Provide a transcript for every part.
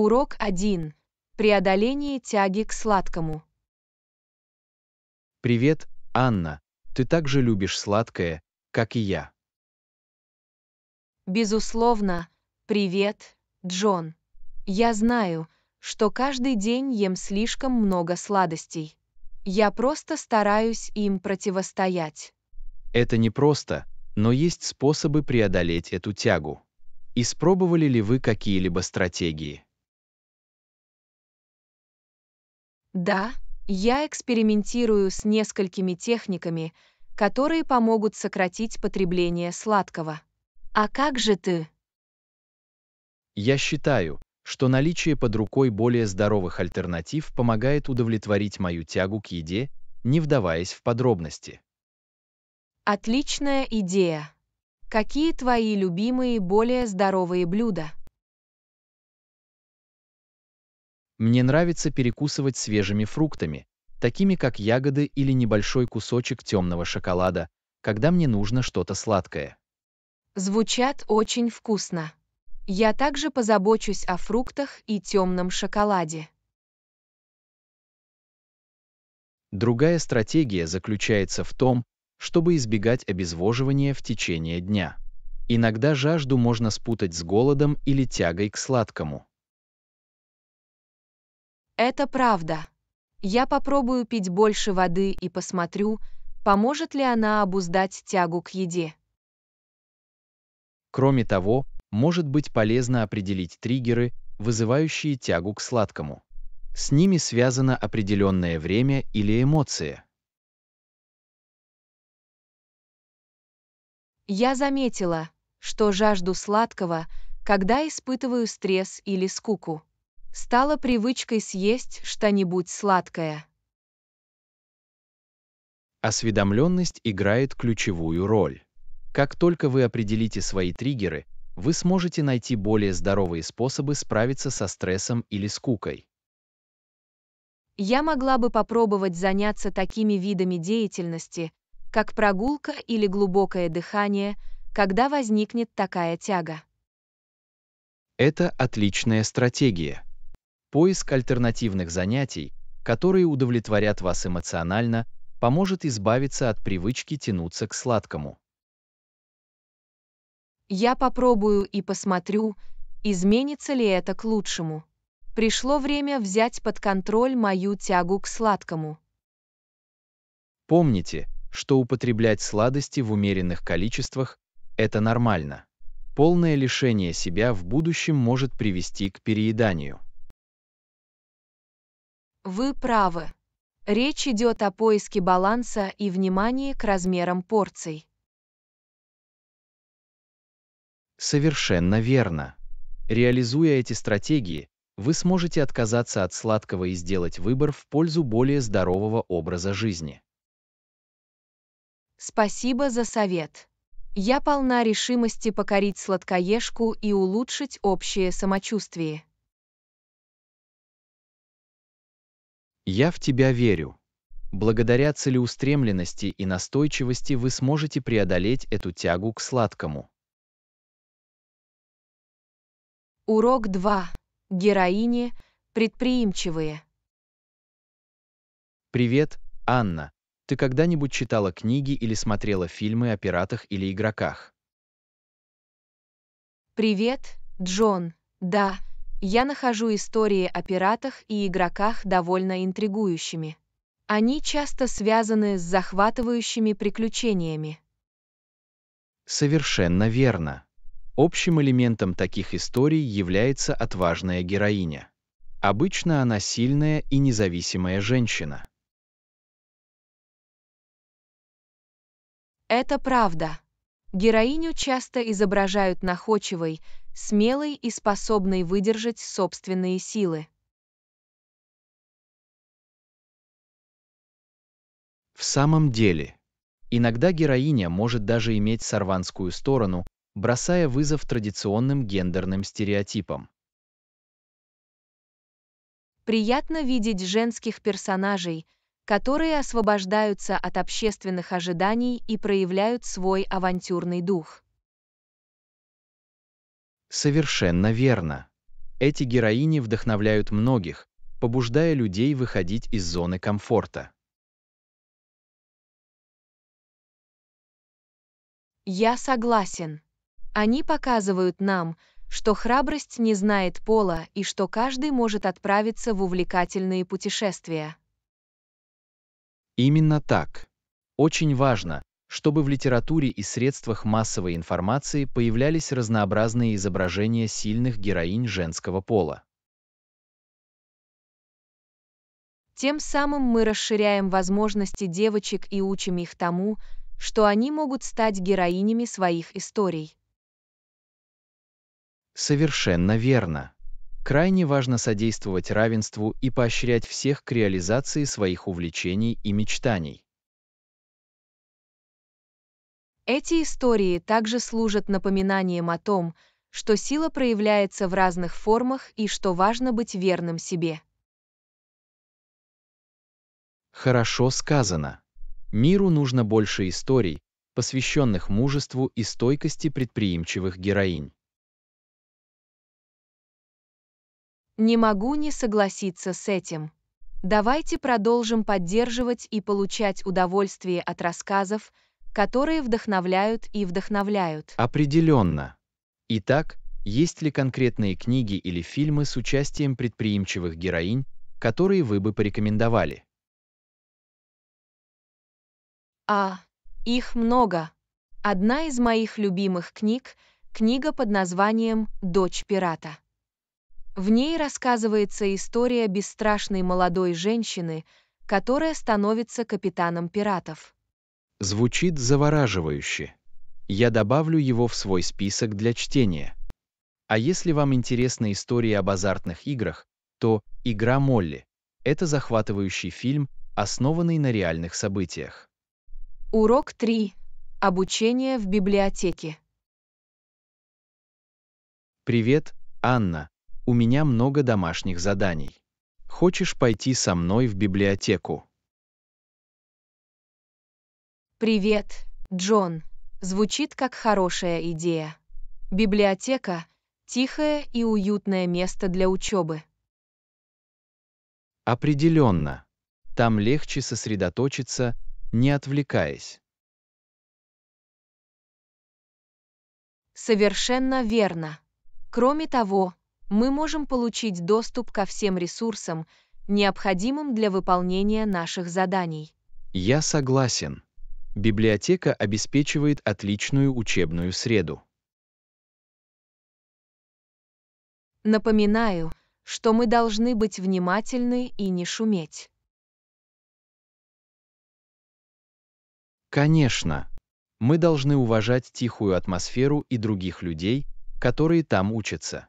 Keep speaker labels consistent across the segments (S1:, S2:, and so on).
S1: Урок 1. Преодоление тяги к сладкому.
S2: Привет, Анна. Ты также любишь сладкое, как и я.
S1: Безусловно. Привет, Джон. Я знаю, что каждый день ем слишком много сладостей. Я просто стараюсь им противостоять.
S2: Это непросто, но есть способы преодолеть эту тягу. Испробовали ли вы какие-либо стратегии?
S1: Да, я экспериментирую с несколькими техниками, которые помогут сократить потребление сладкого. А как же ты?
S2: Я считаю, что наличие под рукой более здоровых альтернатив помогает удовлетворить мою тягу к еде, не вдаваясь в подробности.
S1: Отличная идея. Какие твои любимые более здоровые блюда?
S2: Мне нравится перекусывать свежими фруктами, такими как ягоды или небольшой кусочек темного шоколада, когда мне нужно что-то сладкое.
S1: Звучат очень вкусно. Я также позабочусь о фруктах и темном шоколаде.
S2: Другая стратегия заключается в том, чтобы избегать обезвоживания в течение дня. Иногда жажду можно спутать с голодом или тягой к сладкому.
S1: Это правда. Я попробую пить больше воды и посмотрю, поможет ли она обуздать тягу к еде.
S2: Кроме того, может быть полезно определить триггеры, вызывающие тягу к сладкому. С ними связано определенное время или эмоции.
S1: Я заметила, что жажду сладкого, когда испытываю стресс или скуку стало привычкой съесть что-нибудь сладкое.
S2: Осведомленность играет ключевую роль. Как только вы определите свои триггеры, вы сможете найти более здоровые способы справиться со стрессом или скукой.
S1: Я могла бы попробовать заняться такими видами деятельности, как прогулка или глубокое дыхание, когда возникнет такая тяга.
S2: Это отличная стратегия. Поиск альтернативных занятий, которые удовлетворят вас эмоционально, поможет избавиться от привычки тянуться к сладкому.
S1: Я попробую и посмотрю, изменится ли это к лучшему. Пришло время взять под контроль мою тягу к сладкому.
S2: Помните, что употреблять сладости в умеренных количествах – это нормально. Полное лишение себя в будущем может привести к перееданию.
S1: Вы правы. Речь идет о поиске баланса и внимании к размерам порций.
S2: Совершенно верно. Реализуя эти стратегии, вы сможете отказаться от сладкого и сделать выбор в пользу более здорового образа
S1: жизни. Спасибо за совет. Я полна решимости покорить сладкоежку и улучшить общее самочувствие.
S2: Я в тебя верю. Благодаря целеустремленности и настойчивости вы сможете преодолеть эту тягу к сладкому.
S1: Урок 2. Героини предприимчивые.
S2: Привет, Анна. Ты когда-нибудь читала книги или смотрела фильмы о пиратах или игроках?
S1: Привет, Джон. Да, я нахожу истории о пиратах и игроках довольно интригующими. Они часто связаны с захватывающими приключениями.
S2: Совершенно верно. Общим элементом таких историй является отважная героиня. Обычно она сильная и независимая женщина.
S1: Это правда. Героиню часто изображают находчивой, смелой и способной выдержать собственные силы.
S2: В самом деле, иногда героиня может даже иметь сорванскую сторону, бросая вызов традиционным гендерным стереотипам.
S1: Приятно видеть женских персонажей, которые освобождаются от общественных ожиданий и проявляют свой авантюрный дух.
S2: Совершенно верно. Эти героини вдохновляют многих, побуждая людей выходить из зоны комфорта.
S1: Я согласен. Они показывают нам, что храбрость не знает пола и что каждый может отправиться в увлекательные путешествия.
S2: Именно так. Очень важно, чтобы в литературе и средствах массовой информации появлялись разнообразные изображения сильных героинь женского пола.
S1: Тем самым мы расширяем возможности девочек и учим их тому, что они могут стать героинями своих историй.
S2: Совершенно верно. Крайне важно содействовать равенству и поощрять всех к реализации своих увлечений и мечтаний.
S1: Эти истории также служат напоминанием о том, что сила проявляется в разных формах и что важно быть верным себе.
S2: Хорошо сказано. Миру нужно больше историй, посвященных мужеству и стойкости предприимчивых героинь.
S1: Не могу не согласиться с этим. Давайте продолжим поддерживать и получать удовольствие от рассказов, которые вдохновляют и вдохновляют.
S2: Определенно. Итак, есть ли конкретные книги или фильмы с участием предприимчивых героинь, которые вы бы порекомендовали?
S1: А, их много. Одна из моих любимых книг – книга под названием «Дочь пирата». В ней рассказывается история бесстрашной молодой женщины, которая становится капитаном пиратов.
S2: Звучит завораживающе. Я добавлю его в свой список для чтения. А если вам интересны истории об азартных играх, то «Игра Молли» — это захватывающий фильм, основанный на реальных событиях.
S1: Урок 3. Обучение в библиотеке.
S2: Привет, Анна. У меня много домашних заданий. Хочешь пойти со мной в библиотеку?
S1: «Привет, Джон» звучит как хорошая идея. Библиотека — тихое и уютное место для учебы.
S2: Определенно. Там легче сосредоточиться, не отвлекаясь.
S1: Совершенно верно. Кроме того, мы можем получить доступ ко всем ресурсам, необходимым для выполнения наших заданий.
S2: Я согласен. Библиотека обеспечивает отличную учебную среду.
S1: Напоминаю, что мы должны быть внимательны и не шуметь.
S2: Конечно, мы должны уважать тихую атмосферу и других людей, которые там учатся.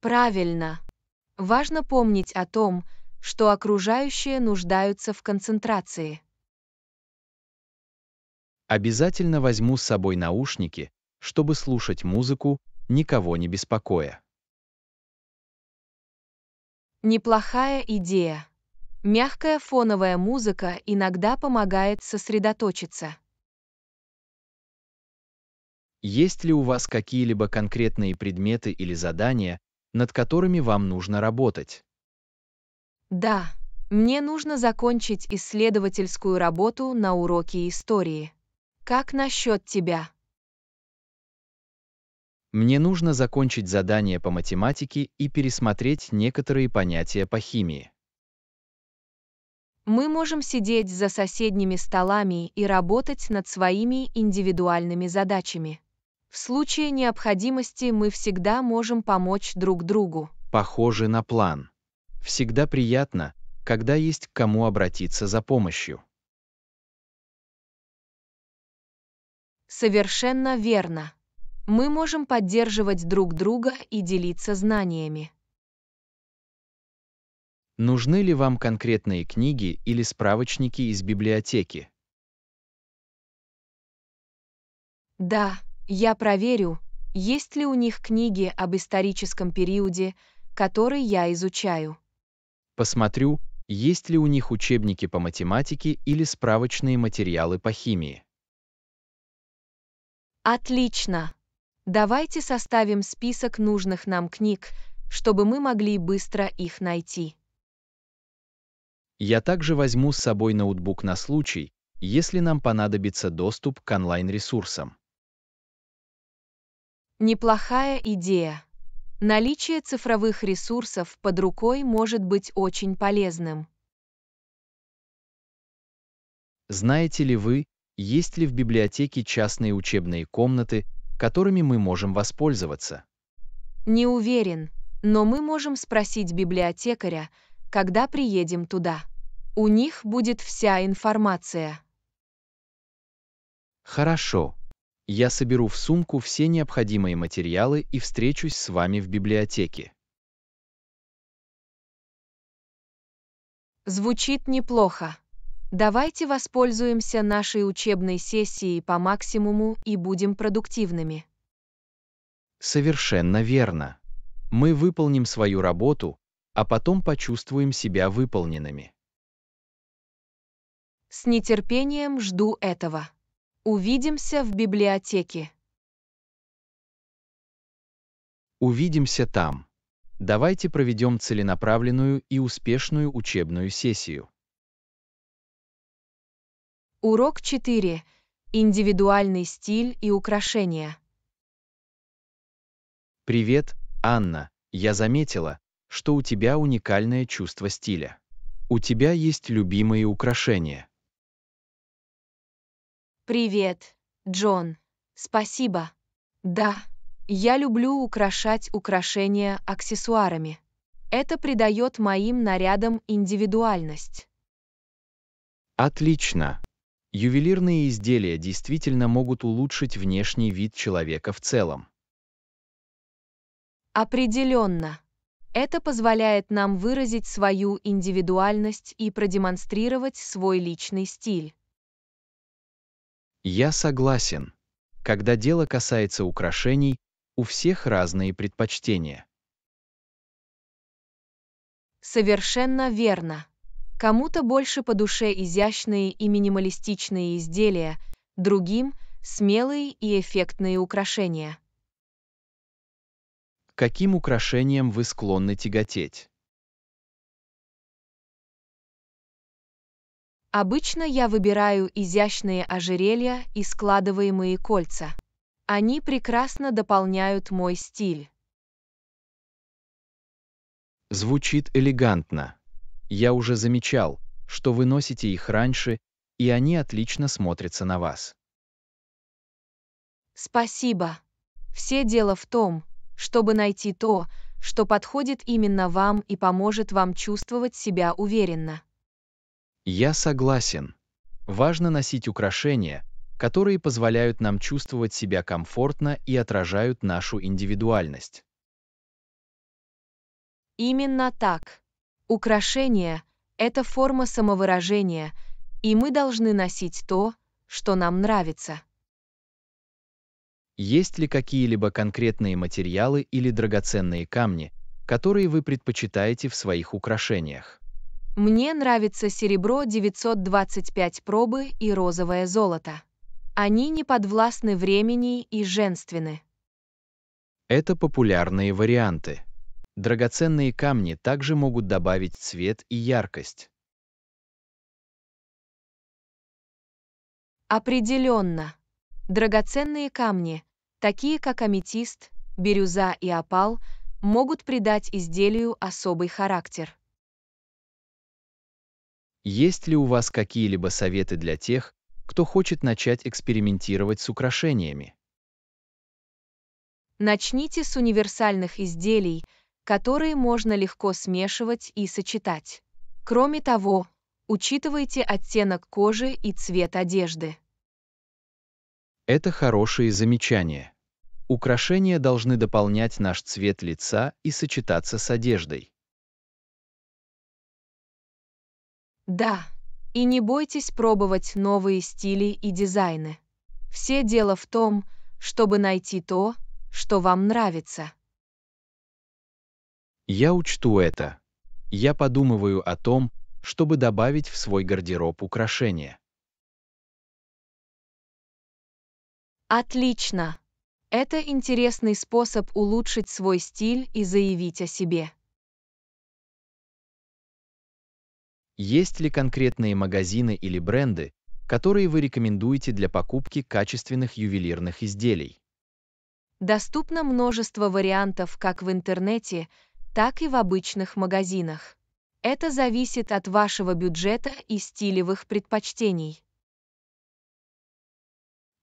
S1: Правильно. Важно помнить о том, что окружающие нуждаются в концентрации.
S2: Обязательно возьму с собой наушники, чтобы слушать музыку, никого не беспокоя.
S1: Неплохая идея. Мягкая фоновая музыка иногда помогает сосредоточиться.
S2: Есть ли у вас какие-либо конкретные предметы или задания, над которыми вам нужно работать?
S1: Да, мне нужно закончить исследовательскую работу на уроке истории. Как насчет тебя?
S2: Мне нужно закончить задание по математике и пересмотреть некоторые понятия по химии.
S1: Мы можем сидеть за соседними столами и работать над своими индивидуальными задачами. В случае необходимости мы всегда можем помочь друг другу.
S2: Похоже на план. Всегда приятно, когда есть к кому обратиться за помощью.
S1: Совершенно верно. Мы можем поддерживать друг друга и делиться знаниями.
S2: Нужны ли вам конкретные книги или справочники из библиотеки?
S1: Да, я проверю, есть ли у них книги об историческом периоде, который я изучаю.
S2: Посмотрю, есть ли у них учебники по математике или справочные материалы по химии.
S1: Отлично! Давайте составим список нужных нам книг, чтобы мы могли быстро их найти.
S2: Я также возьму с собой ноутбук на случай, если нам понадобится доступ к онлайн-ресурсам.
S1: Неплохая идея. Наличие цифровых ресурсов под рукой может быть очень полезным.
S2: Знаете ли вы, есть ли в библиотеке частные учебные комнаты, которыми мы можем воспользоваться?
S1: Не уверен, но мы можем спросить библиотекаря, когда приедем туда. У них будет вся информация.
S2: Хорошо. Я соберу в сумку все необходимые материалы и встречусь с вами в библиотеке.
S1: Звучит неплохо. Давайте воспользуемся нашей учебной сессией по максимуму и будем продуктивными.
S2: Совершенно верно. Мы выполним свою работу, а потом почувствуем себя выполненными.
S1: С нетерпением жду этого. Увидимся в библиотеке.
S2: Увидимся там. Давайте проведем целенаправленную и успешную учебную сессию.
S1: Урок 4. Индивидуальный стиль и украшения.
S2: Привет, Анна. Я заметила, что у тебя уникальное чувство стиля. У тебя есть любимые украшения.
S1: «Привет, Джон. Спасибо. Да, я люблю украшать украшения аксессуарами. Это придает моим нарядам индивидуальность».
S2: Отлично. Ювелирные изделия действительно могут улучшить внешний вид человека в целом.
S1: Определенно. Это позволяет нам выразить свою индивидуальность и продемонстрировать свой личный стиль.
S2: Я согласен. Когда дело касается украшений, у всех разные предпочтения.
S1: Совершенно верно. Кому-то больше по душе изящные и минималистичные изделия, другим – смелые и эффектные украшения.
S2: Каким украшениям вы склонны тяготеть?
S1: Обычно я выбираю изящные ожерелья и складываемые кольца. Они прекрасно дополняют мой стиль.
S2: Звучит элегантно. Я уже замечал, что вы носите их раньше, и они отлично смотрятся на вас.
S1: Спасибо. Все дело в том, чтобы найти то, что подходит именно вам и поможет вам чувствовать себя уверенно.
S2: Я согласен. Важно носить украшения, которые позволяют нам чувствовать себя комфортно и отражают нашу индивидуальность.
S1: Именно так. Украшения — это форма самовыражения, и мы должны носить то, что нам нравится.
S2: Есть ли какие-либо конкретные материалы или драгоценные камни, которые вы предпочитаете в своих украшениях?
S1: Мне нравится серебро 925 пробы и розовое золото. Они не подвластны времени и женственны.
S2: Это популярные варианты. Драгоценные камни также могут добавить цвет и яркость.
S1: Определенно. Драгоценные камни, такие как аметист, бирюза и опал, могут придать изделию особый характер.
S2: Есть ли у вас какие-либо советы для тех, кто хочет начать экспериментировать с украшениями?
S1: Начните с универсальных изделий, которые можно легко смешивать и сочетать. Кроме того, учитывайте оттенок кожи и цвет одежды.
S2: Это хорошие замечания. Украшения должны дополнять наш цвет лица и сочетаться с одеждой.
S1: Да, и не бойтесь пробовать новые стили и дизайны. Все дело в том, чтобы найти то, что вам нравится.
S2: Я учту это. Я подумываю о том, чтобы добавить в свой гардероб украшения.
S1: Отлично! Это интересный способ улучшить свой стиль и заявить о себе.
S2: Есть ли конкретные магазины или бренды, которые вы рекомендуете для покупки качественных ювелирных изделий?
S1: Доступно множество вариантов как в интернете, так и в обычных магазинах. Это зависит от вашего бюджета и стилевых предпочтений.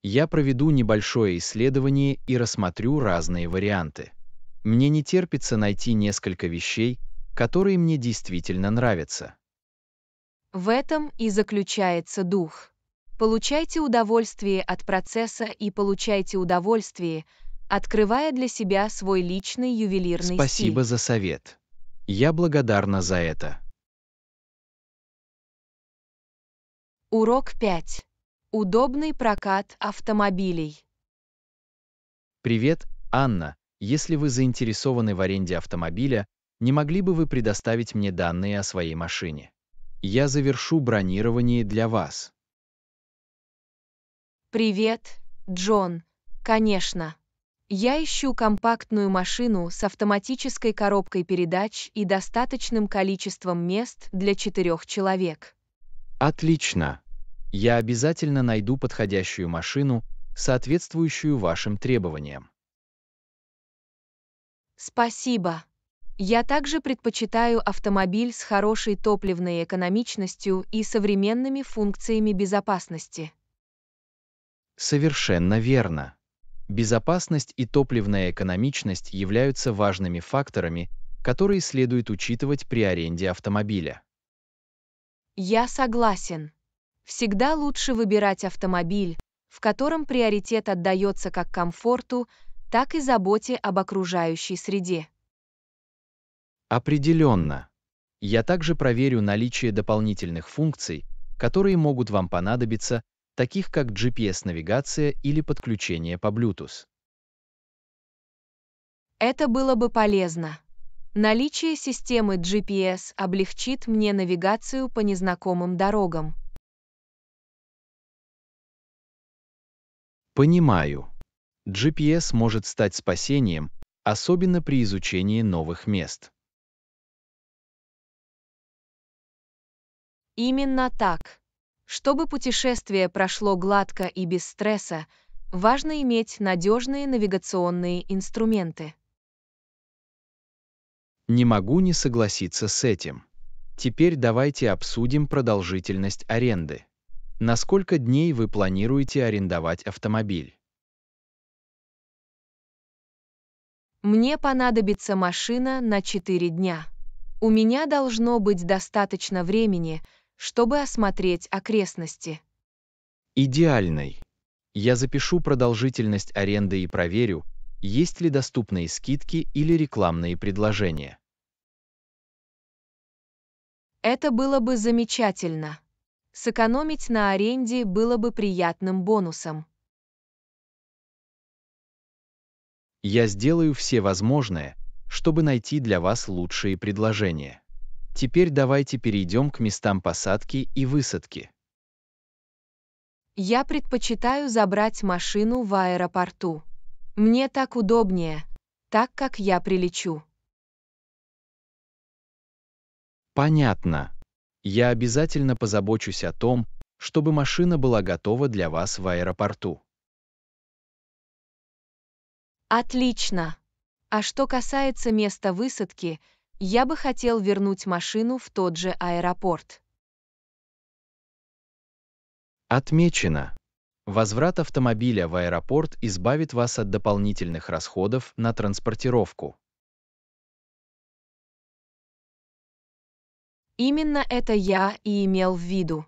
S2: Я проведу небольшое исследование и рассмотрю разные варианты. Мне не терпится найти несколько вещей, которые мне действительно нравятся.
S1: В этом и заключается дух. Получайте удовольствие от процесса и получайте удовольствие, открывая для себя свой личный ювелирный Спасибо стиль. Спасибо
S2: за совет. Я благодарна за это.
S1: Урок 5. Удобный прокат автомобилей.
S2: Привет, Анна. Если вы заинтересованы в аренде автомобиля, не могли бы вы предоставить мне данные о своей машине? Я завершу бронирование для вас.
S1: Привет, Джон. Конечно. Я ищу компактную машину с автоматической коробкой передач и достаточным количеством мест для четырех человек.
S2: Отлично. Я обязательно найду подходящую машину, соответствующую вашим требованиям.
S1: Спасибо. Я также предпочитаю автомобиль с хорошей топливной экономичностью и современными функциями безопасности.
S2: Совершенно верно. Безопасность и топливная экономичность являются важными факторами, которые следует учитывать при аренде автомобиля.
S1: Я согласен. Всегда лучше выбирать автомобиль, в котором приоритет отдается как комфорту, так и заботе об окружающей среде.
S2: Определенно. Я также проверю наличие дополнительных функций, которые могут вам понадобиться, таких как GPS-навигация или подключение по Bluetooth.
S1: Это было бы полезно. Наличие системы GPS облегчит мне навигацию по незнакомым дорогам.
S2: Понимаю. GPS может стать спасением, особенно при изучении новых мест.
S1: Именно так. Чтобы путешествие прошло гладко и без стресса, важно иметь надежные навигационные инструменты.
S2: Не могу не согласиться с этим. Теперь давайте обсудим продолжительность аренды. На сколько дней вы планируете арендовать
S1: автомобиль? Мне понадобится машина на 4 дня. У меня должно быть достаточно времени, чтобы осмотреть окрестности.
S2: Идеальной. Я запишу продолжительность аренды и проверю, есть ли доступные скидки или рекламные предложения.
S1: Это было бы замечательно. Сэкономить на аренде было бы приятным бонусом.
S2: Я сделаю все возможное, чтобы найти для вас лучшие предложения. Теперь давайте перейдем к местам посадки и высадки.
S1: Я предпочитаю забрать машину в аэропорту. Мне так удобнее, так как я прилечу.
S2: Понятно. Я обязательно позабочусь о том, чтобы машина была готова для вас в аэропорту.
S1: Отлично. А что касается места высадки, я бы хотел вернуть машину в тот же аэропорт.
S2: Отмечено. Возврат автомобиля в аэропорт избавит вас от дополнительных расходов на транспортировку.
S1: Именно это я и имел в виду.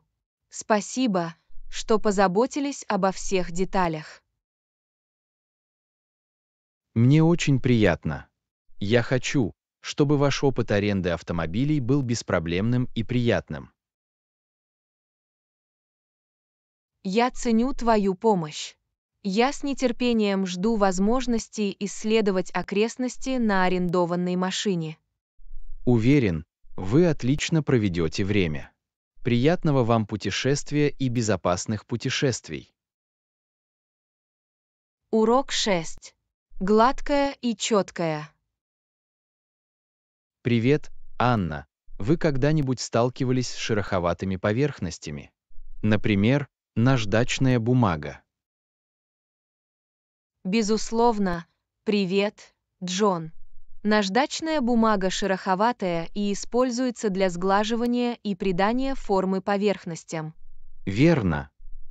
S1: Спасибо, что позаботились обо всех деталях.
S2: Мне очень приятно. Я хочу, чтобы ваш опыт аренды автомобилей был беспроблемным и приятным.
S1: Я ценю твою помощь. Я с нетерпением жду возможности исследовать окрестности на арендованной машине.
S2: Уверен, вы отлично проведете время. Приятного вам путешествия и безопасных путешествий.
S1: Урок 6. Гладкая и четкая.
S2: Привет, Анна. Вы когда-нибудь сталкивались с шероховатыми поверхностями? Например, наждачная бумага.
S1: Безусловно. Привет, Джон. Наждачная бумага шероховатая и используется для сглаживания и придания формы поверхностям.
S2: Верно.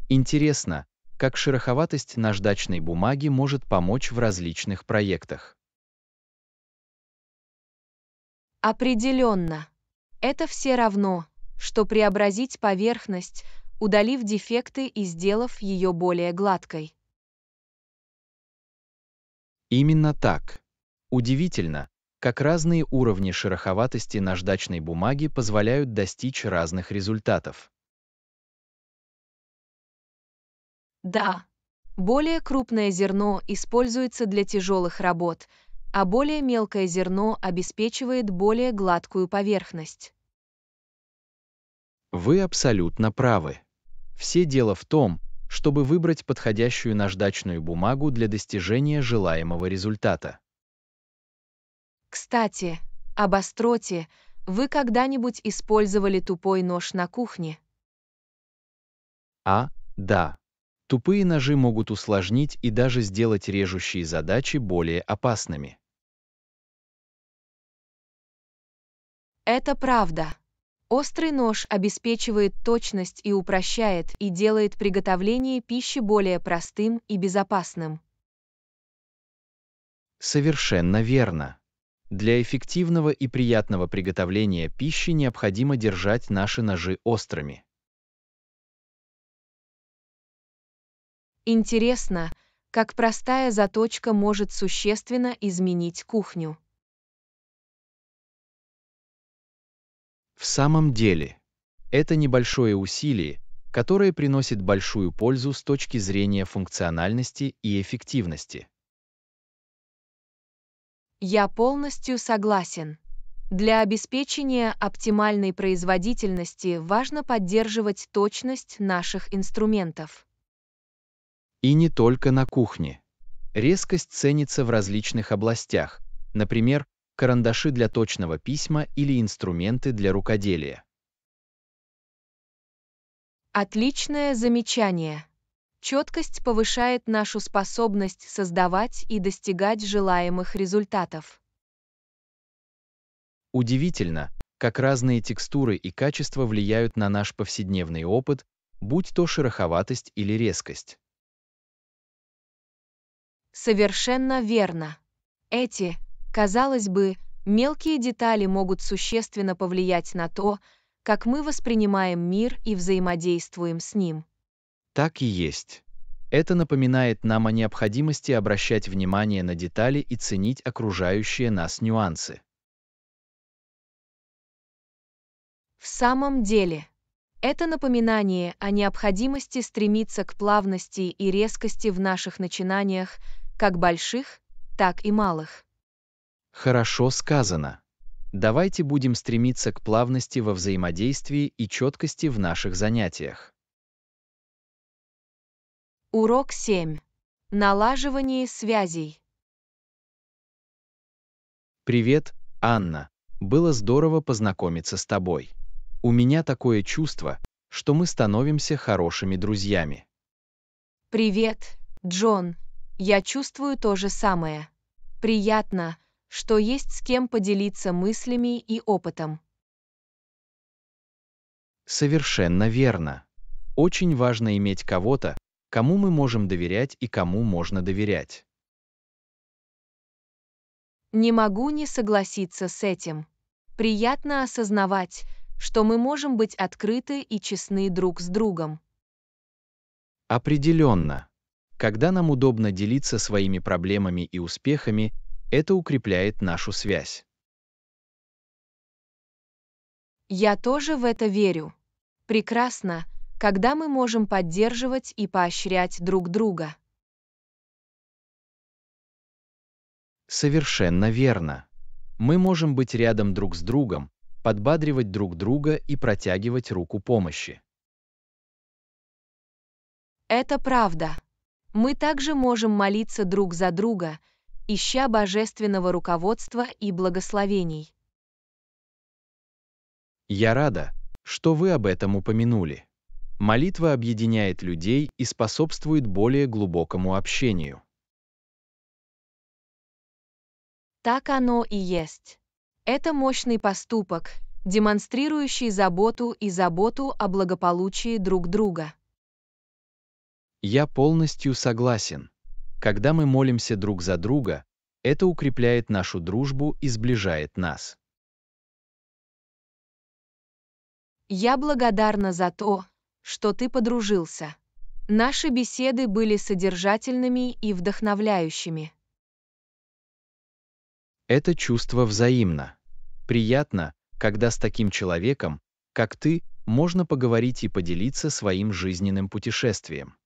S2: Интересно, как шероховатость наждачной бумаги может помочь в различных проектах.
S1: Определенно. Это все равно, что преобразить поверхность, удалив дефекты и сделав ее более гладкой.
S2: Именно так. Удивительно, как разные уровни шероховатости наждачной бумаги позволяют достичь разных результатов.
S1: Да. Более крупное зерно используется для тяжелых работ, а более мелкое зерно обеспечивает более гладкую поверхность.
S2: Вы абсолютно правы. Все дело в том, чтобы выбрать подходящую наждачную бумагу для достижения желаемого результата.
S1: Кстати, об остроте вы когда-нибудь использовали тупой нож на кухне?
S2: А, да. Тупые ножи могут усложнить и даже сделать режущие задачи более опасными.
S1: Это правда. Острый нож обеспечивает точность и упрощает, и делает приготовление пищи более простым и безопасным.
S2: Совершенно верно. Для эффективного и приятного приготовления пищи необходимо держать наши ножи острыми.
S1: Интересно, как простая заточка может существенно изменить кухню.
S2: В самом деле, это небольшое усилие, которое приносит большую пользу с точки зрения функциональности и эффективности.
S1: Я полностью согласен. Для обеспечения оптимальной производительности важно поддерживать точность наших инструментов.
S2: И не только на кухне. Резкость ценится в различных областях, например, карандаши для точного письма или инструменты для рукоделия.
S1: Отличное замечание. Четкость повышает нашу способность создавать и достигать желаемых результатов.
S2: Удивительно, как разные текстуры и качества влияют на наш повседневный опыт, будь то шероховатость или резкость.
S1: Совершенно верно. Эти, казалось бы, мелкие детали могут существенно повлиять на то, как мы воспринимаем мир и взаимодействуем с ним.
S2: Так и есть. Это напоминает нам о необходимости обращать внимание на детали и ценить окружающие нас нюансы.
S1: В самом деле, это напоминание о необходимости стремиться к плавности и резкости в наших начинаниях, как больших, так и малых.
S2: Хорошо сказано. Давайте будем стремиться к плавности во взаимодействии и четкости в наших занятиях.
S1: Урок 7. Налаживание связей.
S2: Привет, Анна. Было здорово познакомиться с тобой. У меня такое чувство, что мы становимся хорошими друзьями.
S1: Привет, Джон. Я чувствую то же самое. Приятно, что есть с кем поделиться мыслями и опытом.
S2: Совершенно верно. Очень важно иметь кого-то, кому мы можем доверять и кому можно доверять.
S1: Не могу не согласиться с этим. Приятно осознавать, что мы можем быть открыты и честны друг с другом.
S2: Определенно. Когда нам удобно делиться своими проблемами и успехами, это укрепляет нашу связь.
S1: Я тоже в это верю. Прекрасно, когда мы можем поддерживать и поощрять друг друга.
S2: Совершенно верно. Мы можем быть рядом друг с другом, подбадривать друг друга и протягивать руку
S1: помощи. Это правда. Мы также можем молиться друг за друга, ища божественного руководства и благословений.
S2: Я рада, что вы об этом упомянули. Молитва объединяет людей и способствует более глубокому общению.
S1: Так оно и есть. Это мощный поступок, демонстрирующий заботу и заботу о благополучии друг друга.
S2: Я полностью согласен. Когда мы молимся друг за друга, это укрепляет нашу дружбу и сближает нас.
S1: Я благодарна за то, что ты подружился. Наши беседы были содержательными и вдохновляющими.
S2: Это чувство взаимно. Приятно, когда с таким человеком, как ты, можно поговорить и поделиться своим жизненным путешествием.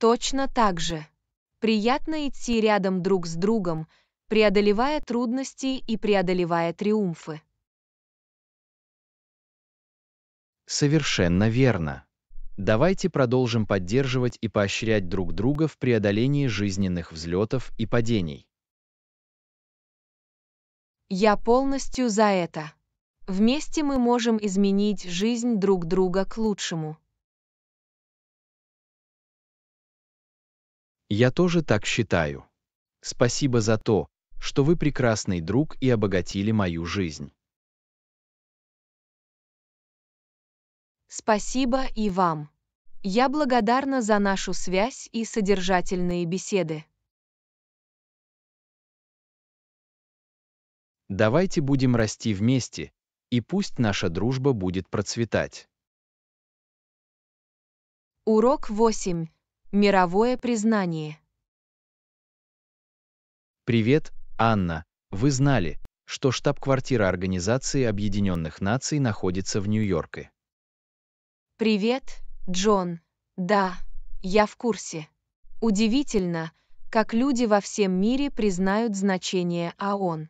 S1: Точно так же. Приятно идти рядом друг с другом, преодолевая трудности и преодолевая триумфы.
S2: Совершенно верно. Давайте продолжим поддерживать и поощрять друг друга в преодолении жизненных взлетов и падений.
S1: Я полностью за это. Вместе мы можем изменить жизнь друг друга к лучшему.
S2: Я тоже так считаю. Спасибо за то, что вы прекрасный друг и обогатили мою жизнь.
S1: Спасибо и вам. Я благодарна за нашу связь и содержательные беседы.
S2: Давайте будем расти вместе, и пусть наша дружба будет процветать.
S1: Урок 8. Мировое признание.
S2: Привет, Анна. Вы знали, что штаб-квартира Организации Объединенных Наций находится в Нью-Йорке?
S1: Привет, Джон. Да, я в курсе. Удивительно, как люди во всем мире признают значение ООН.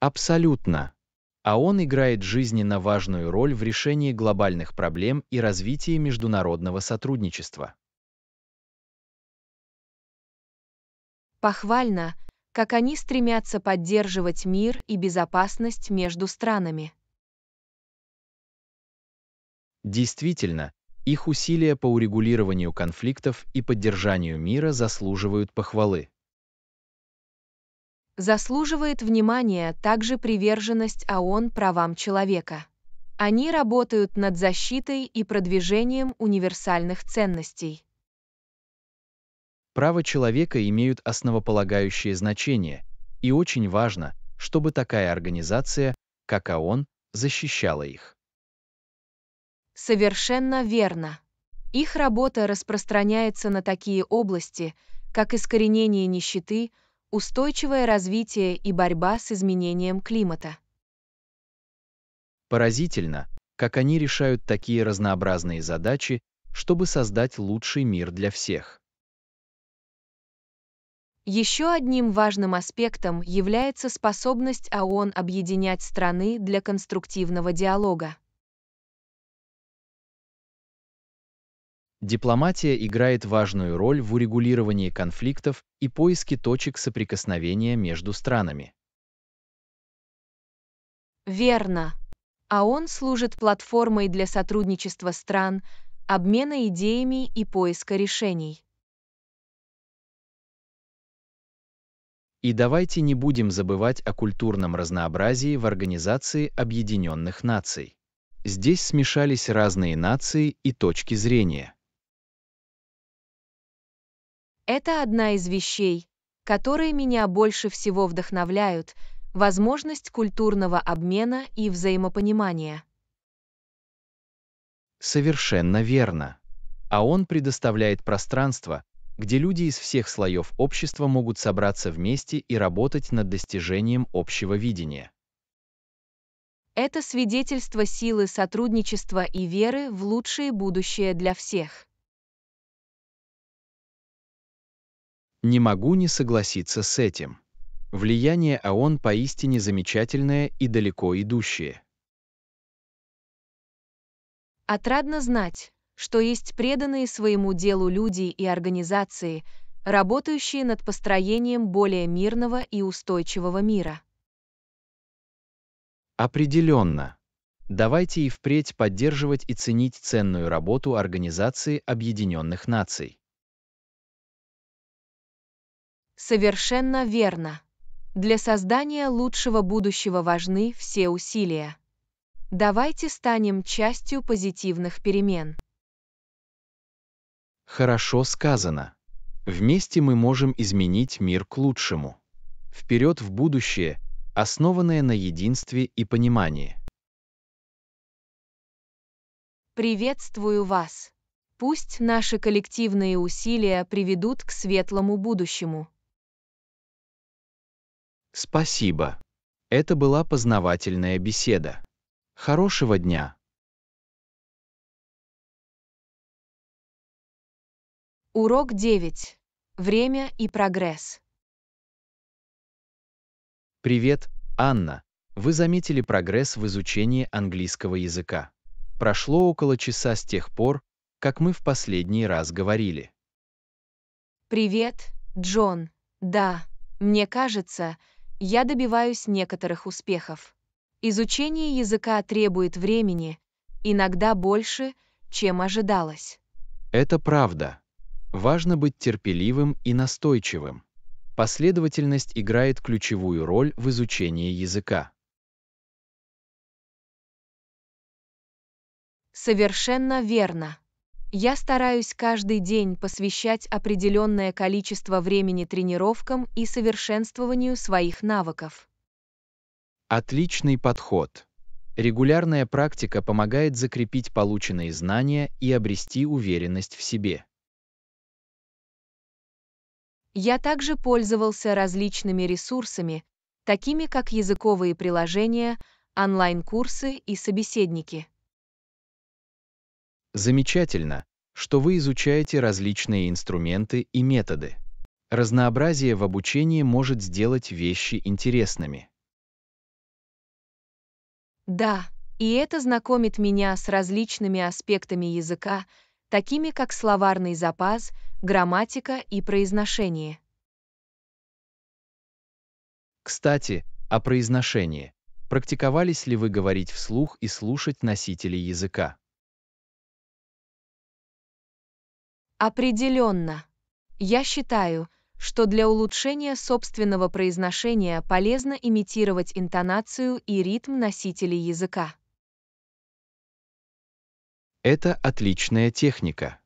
S2: Абсолютно а он играет жизненно важную роль в решении глобальных проблем и развитии международного
S1: сотрудничества. Похвально, как они стремятся поддерживать мир и безопасность между странами.
S2: Действительно, их усилия по урегулированию конфликтов и поддержанию мира заслуживают похвалы.
S1: Заслуживает внимания также приверженность ООН правам человека. Они работают над защитой и продвижением универсальных ценностей.
S2: Права человека имеют основополагающее значение, и очень важно, чтобы такая организация, как ООН, защищала их.
S1: Совершенно верно. Их работа распространяется на такие области, как искоренение нищеты, Устойчивое развитие и борьба с изменением климата.
S2: Поразительно, как они решают такие разнообразные задачи, чтобы создать лучший мир для всех.
S1: Еще одним важным аспектом является способность ООН объединять страны для конструктивного диалога.
S2: Дипломатия играет важную роль в урегулировании конфликтов и поиске точек соприкосновения между странами.
S1: Верно. А он служит платформой для сотрудничества стран, обмена идеями и поиска решений.
S2: И давайте не будем забывать о культурном разнообразии в Организации Объединенных Наций. Здесь смешались разные нации и точки зрения.
S1: Это одна из вещей, которые меня больше всего вдохновляют, возможность культурного обмена и взаимопонимания.
S2: Совершенно верно. А он предоставляет пространство, где люди из всех слоев общества могут собраться вместе и работать над достижением общего видения.
S1: Это свидетельство силы сотрудничества и веры в лучшее будущее для всех.
S2: Не могу не согласиться с этим. Влияние ООН поистине замечательное и далеко идущее.
S1: Отрадно знать, что есть преданные своему делу люди и организации, работающие над построением более мирного и устойчивого мира.
S2: Определенно. Давайте и впредь поддерживать и ценить ценную работу Организации Объединенных Наций.
S1: Совершенно верно. Для создания лучшего будущего важны все усилия. Давайте станем частью позитивных перемен.
S2: Хорошо сказано. Вместе мы можем изменить мир к лучшему. Вперед в будущее, основанное на единстве и понимании.
S1: Приветствую вас. Пусть наши коллективные усилия приведут к светлому будущему.
S2: Спасибо. Это была познавательная беседа. Хорошего дня.
S1: Урок 9. Время и прогресс.
S2: Привет, Анна. Вы заметили прогресс в изучении английского языка. Прошло около часа с тех пор, как мы в последний раз говорили.
S1: Привет, Джон. Да, мне кажется, я добиваюсь некоторых успехов. Изучение языка требует времени, иногда больше, чем ожидалось.
S2: Это правда. Важно быть терпеливым и настойчивым. Последовательность играет ключевую роль в изучении языка.
S1: Совершенно верно. Я стараюсь каждый день посвящать определенное количество времени тренировкам и совершенствованию своих навыков.
S2: Отличный подход. Регулярная практика помогает закрепить полученные знания и обрести уверенность в себе.
S1: Я также пользовался различными ресурсами, такими как языковые приложения, онлайн-курсы и собеседники.
S2: Замечательно, что вы изучаете различные инструменты и методы. Разнообразие в обучении может сделать вещи интересными.
S1: Да, и это знакомит меня с различными аспектами языка, такими как словарный запас, грамматика и произношение.
S2: Кстати, о произношении. Практиковались ли вы говорить вслух и слушать носителей языка?
S1: Определенно. Я считаю, что для улучшения собственного произношения полезно имитировать интонацию и ритм носителей языка.
S2: Это отличная техника.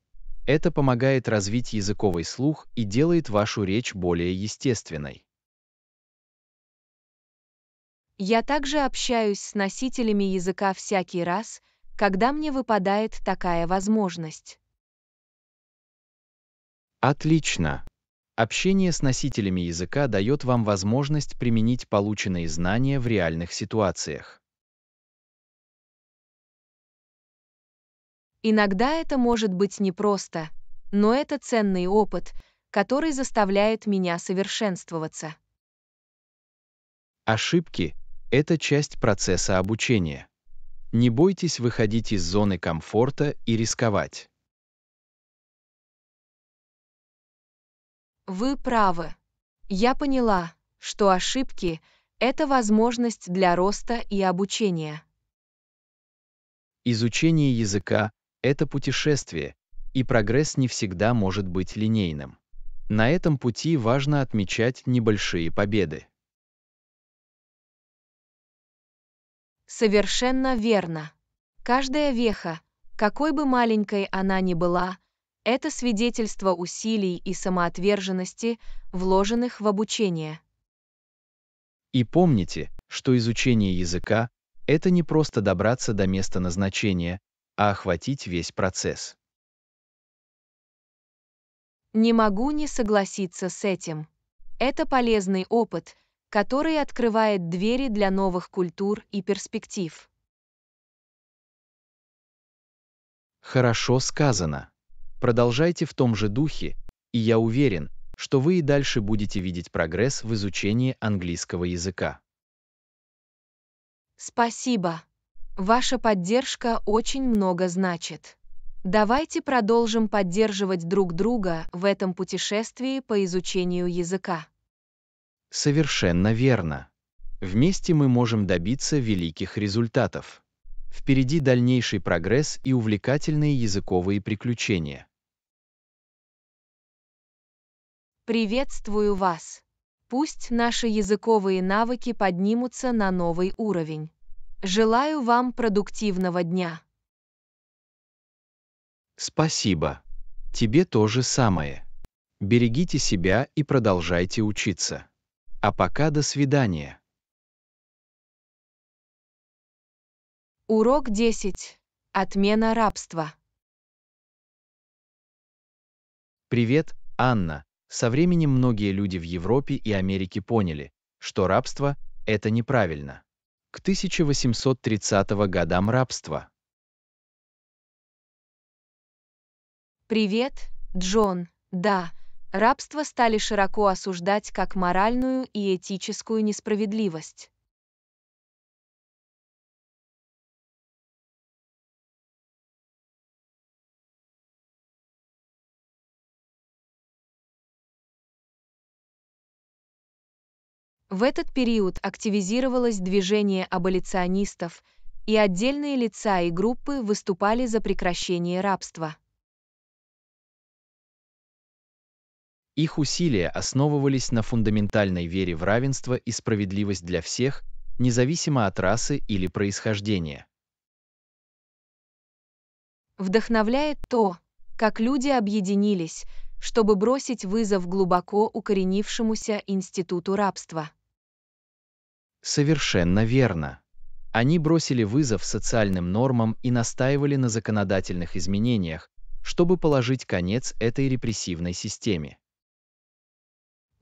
S2: Это помогает развить языковый слух и делает вашу речь более естественной.
S1: Я также общаюсь с носителями языка всякий раз, когда мне выпадает такая возможность.
S2: Отлично! Общение с носителями языка дает вам возможность применить полученные знания в реальных ситуациях.
S1: Иногда это может быть непросто, но это ценный опыт, который заставляет меня совершенствоваться.
S2: Ошибки — это часть процесса обучения. Не бойтесь выходить из зоны комфорта и рисковать.
S1: Вы правы. Я поняла, что ошибки — это возможность для роста и обучения.
S2: Изучение языка — это путешествие, и прогресс не всегда может быть линейным. На этом пути важно отмечать небольшие победы.
S1: Совершенно верно. Каждая веха, какой бы маленькой она ни была, это свидетельство усилий и самоотверженности, вложенных в обучение.
S2: И помните, что изучение языка – это не просто добраться до места назначения, а охватить весь процесс.
S1: Не могу не согласиться с этим. Это полезный опыт, который открывает двери для новых культур и перспектив.
S2: Хорошо сказано. Продолжайте в том же духе, и я уверен, что вы и дальше будете видеть прогресс в изучении английского языка.
S1: Спасибо. Ваша поддержка очень много значит. Давайте продолжим поддерживать друг друга в этом путешествии по изучению языка.
S2: Совершенно верно. Вместе мы можем добиться великих результатов. Впереди дальнейший прогресс и увлекательные языковые приключения.
S1: Приветствую вас! Пусть наши языковые навыки поднимутся на новый уровень. Желаю вам продуктивного дня.
S2: Спасибо. Тебе то же самое. Берегите себя и продолжайте учиться. А пока до свидания.
S1: Урок 10. Отмена рабства.
S2: Привет, Анна. Со временем многие люди в Европе и Америке поняли, что рабство – это неправильно. К 1830 годам рабство.
S1: Привет, Джон. Да, рабство стали широко осуждать как моральную и этическую несправедливость. В этот период активизировалось движение аболиционистов, и отдельные лица и группы выступали за прекращение рабства.
S2: Их усилия основывались на фундаментальной вере в равенство и справедливость для всех, независимо от расы или происхождения.
S1: Вдохновляет то, как люди объединились, чтобы бросить вызов глубоко укоренившемуся институту рабства.
S2: Совершенно верно. Они бросили вызов социальным нормам и настаивали на законодательных изменениях, чтобы положить конец этой репрессивной системе.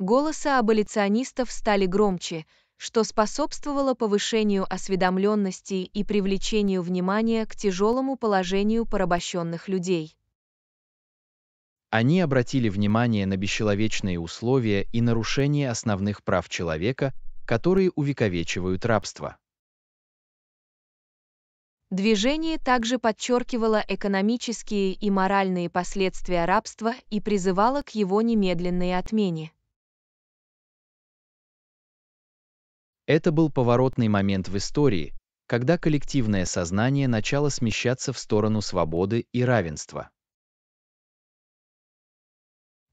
S1: Голоса аболиционистов стали громче, что способствовало повышению осведомленности и привлечению внимания к тяжелому положению порабощенных людей.
S2: Они обратили внимание на бесчеловечные условия и нарушение основных прав человека – которые увековечивают рабство.
S1: Движение также подчеркивало экономические и моральные последствия рабства и призывало к его немедленной отмене.
S2: Это был поворотный момент в истории, когда коллективное сознание начало смещаться в сторону свободы и равенства.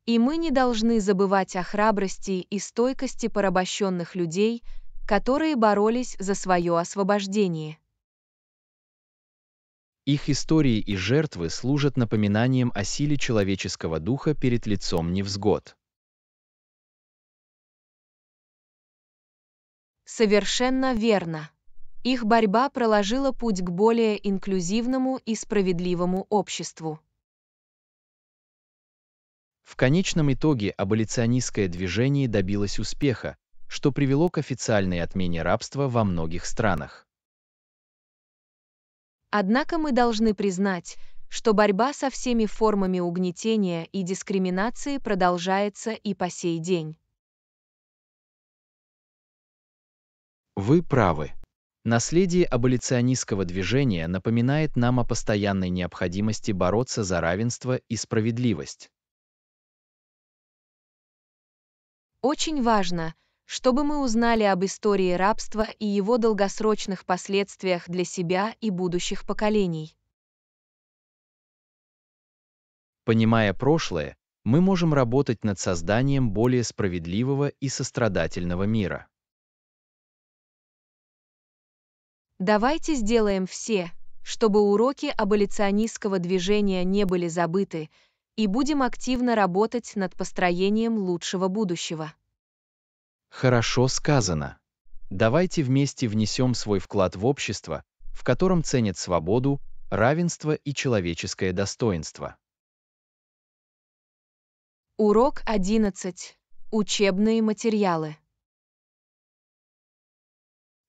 S1: И мы не должны забывать о храбрости и стойкости порабощенных людей, которые боролись за свое освобождение.
S2: Их истории и жертвы служат напоминанием о силе человеческого духа перед лицом невзгод.
S1: Совершенно верно. Их борьба проложила путь к более инклюзивному и справедливому обществу.
S2: В конечном итоге аболиционистское движение добилось успеха, что привело к официальной отмене рабства во многих странах.
S1: Однако мы должны признать, что борьба со всеми формами угнетения и дискриминации продолжается и по сей день.
S2: Вы правы. Наследие аболиционистского движения напоминает нам о постоянной необходимости бороться за равенство и справедливость.
S1: Очень важно, чтобы мы узнали об истории рабства и его долгосрочных последствиях для себя и будущих поколений.
S2: Понимая прошлое, мы можем работать над созданием более справедливого и сострадательного мира.
S1: Давайте сделаем все, чтобы уроки аболиционистского движения не были забыты, и будем активно работать над построением лучшего будущего.
S2: Хорошо сказано. Давайте вместе внесем свой вклад в общество, в котором ценят свободу, равенство и человеческое достоинство.
S1: Урок 11. Учебные материалы.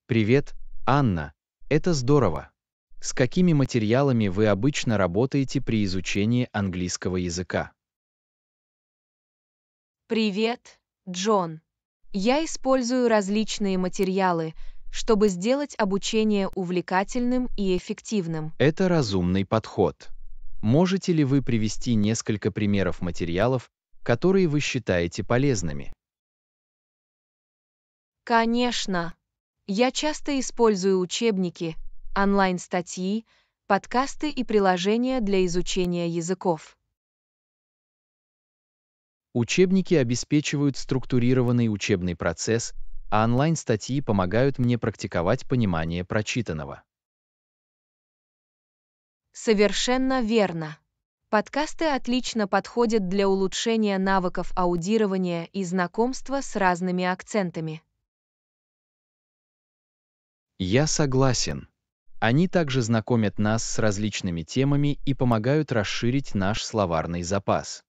S2: Привет, Анна. Это здорово. С какими материалами вы обычно работаете при изучении английского языка?
S1: Привет, Джон. Я использую различные материалы, чтобы сделать обучение увлекательным и эффективным.
S2: Это разумный подход. Можете ли вы привести несколько примеров материалов, которые вы считаете полезными?
S1: Конечно. Я часто использую учебники, онлайн-статьи, подкасты и приложения для изучения языков.
S2: Учебники обеспечивают структурированный учебный процесс, а онлайн-статьи помогают мне практиковать понимание прочитанного.
S1: Совершенно верно. Подкасты отлично подходят для улучшения навыков аудирования и знакомства с разными акцентами.
S2: Я согласен. Они также знакомят нас с различными темами и помогают расширить наш словарный запас.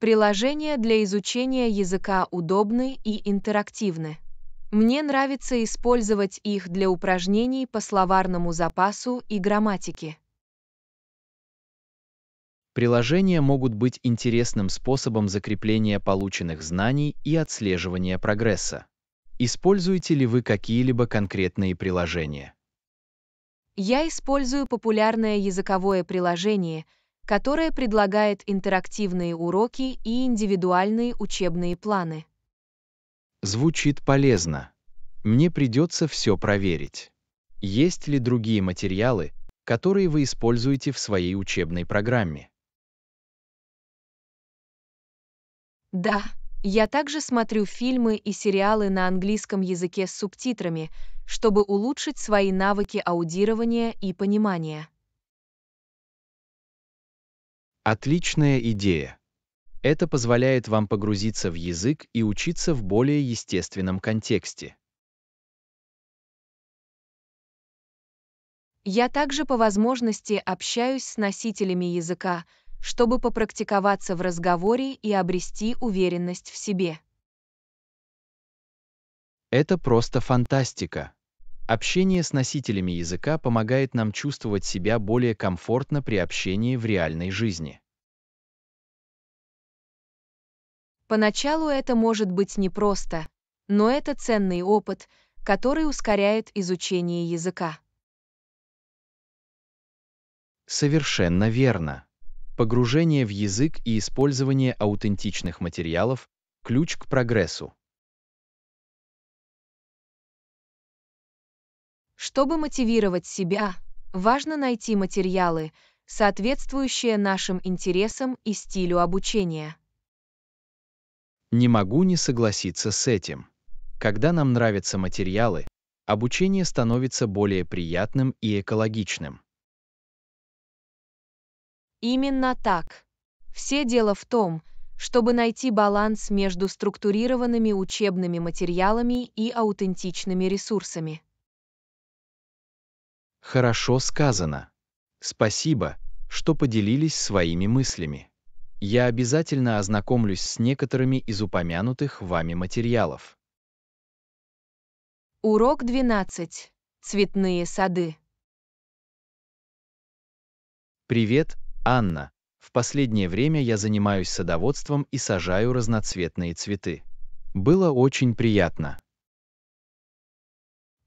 S1: Приложения для изучения языка удобны и интерактивны. Мне нравится использовать их для упражнений по словарному запасу и грамматике.
S2: Приложения могут быть интересным способом закрепления полученных знаний и отслеживания прогресса. Используете ли вы какие-либо конкретные приложения?
S1: Я использую популярное языковое приложение, которое предлагает интерактивные уроки и индивидуальные учебные планы.
S2: Звучит полезно. Мне придется все проверить. Есть ли другие материалы, которые вы используете в своей учебной программе?
S1: Да. Я также смотрю фильмы и сериалы на английском языке с субтитрами, чтобы улучшить свои навыки аудирования и понимания.
S2: Отличная идея. Это позволяет вам погрузиться в язык и учиться в более естественном контексте.
S1: Я также по возможности общаюсь с носителями языка, чтобы попрактиковаться в разговоре и обрести уверенность в себе.
S2: Это просто фантастика. Общение с носителями языка помогает нам чувствовать себя более комфортно при общении в
S1: реальной жизни. Поначалу это может быть непросто, но это ценный опыт, который ускоряет изучение языка.
S2: Совершенно верно. Погружение в язык и использование аутентичных материалов – ключ к прогрессу.
S1: Чтобы мотивировать себя, важно найти материалы, соответствующие нашим интересам и стилю обучения.
S2: Не могу не согласиться с этим. Когда нам нравятся материалы, обучение становится более приятным и экологичным.
S1: Именно так. Все дело в том, чтобы найти баланс между структурированными учебными материалами и аутентичными ресурсами.
S2: Хорошо сказано. Спасибо, что поделились своими мыслями. Я обязательно ознакомлюсь с некоторыми из упомянутых вами материалов.
S1: Урок 12. Цветные сады.
S2: Привет, Анна, в последнее время я занимаюсь садоводством и сажаю разноцветные цветы. Было очень приятно.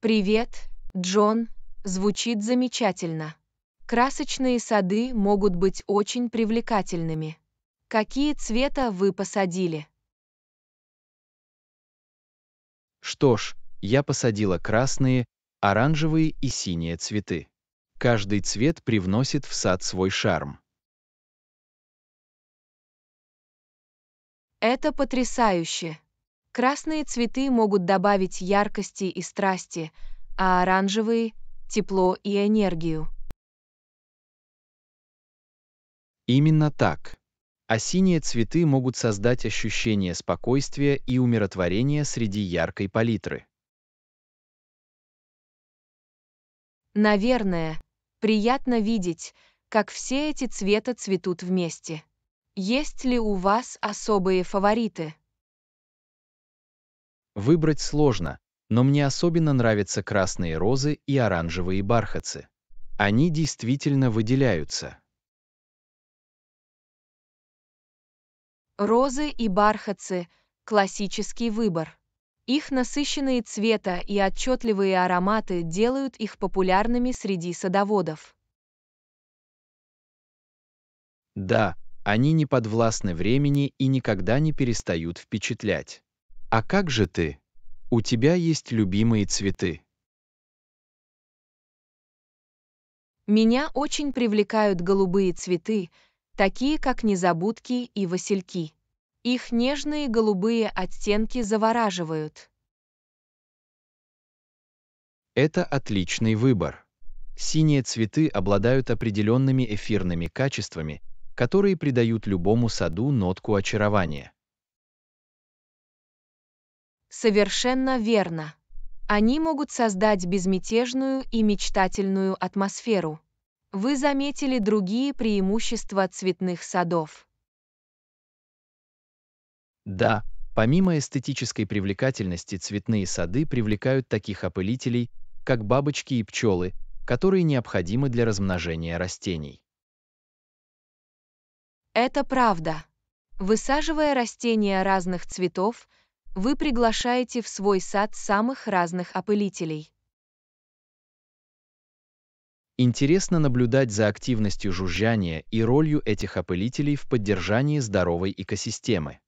S1: Привет, Джон. Звучит замечательно. Красочные сады могут быть очень привлекательными. Какие цвета вы посадили?
S2: Что ж, я посадила красные, оранжевые и синие цветы. Каждый цвет привносит в сад свой шарм.
S1: Это потрясающе. Красные цветы могут добавить яркости и страсти, а оранжевые — тепло и энергию.
S2: Именно так. А синие цветы могут создать ощущение спокойствия и умиротворения среди яркой палитры.
S1: Наверное, приятно видеть, как все эти цвета цветут вместе. Есть ли у вас особые фавориты?
S2: Выбрать сложно, но мне особенно нравятся красные розы и оранжевые бархатцы. Они действительно выделяются.
S1: Розы и бархатцы – классический выбор. Их насыщенные цвета и отчетливые ароматы делают их популярными среди садоводов.
S2: Да, они не подвластны времени и никогда не перестают впечатлять. А как же ты? У тебя есть любимые цветы.
S1: Меня очень привлекают голубые цветы, такие как незабудки и васильки. Их нежные голубые оттенки завораживают.
S2: Это отличный выбор. Синие цветы обладают определенными эфирными качествами, которые придают любому саду нотку очарования.
S1: Совершенно верно. Они могут создать безмятежную и мечтательную атмосферу. Вы заметили другие преимущества цветных садов.
S2: Да, помимо эстетической привлекательности цветные сады привлекают таких опылителей, как бабочки и пчелы, которые необходимы для размножения растений.
S1: Это правда. Высаживая растения разных цветов, вы приглашаете в свой сад самых разных опылителей.
S2: Интересно наблюдать за активностью жужжания и ролью этих опылителей в поддержании здоровой экосистемы.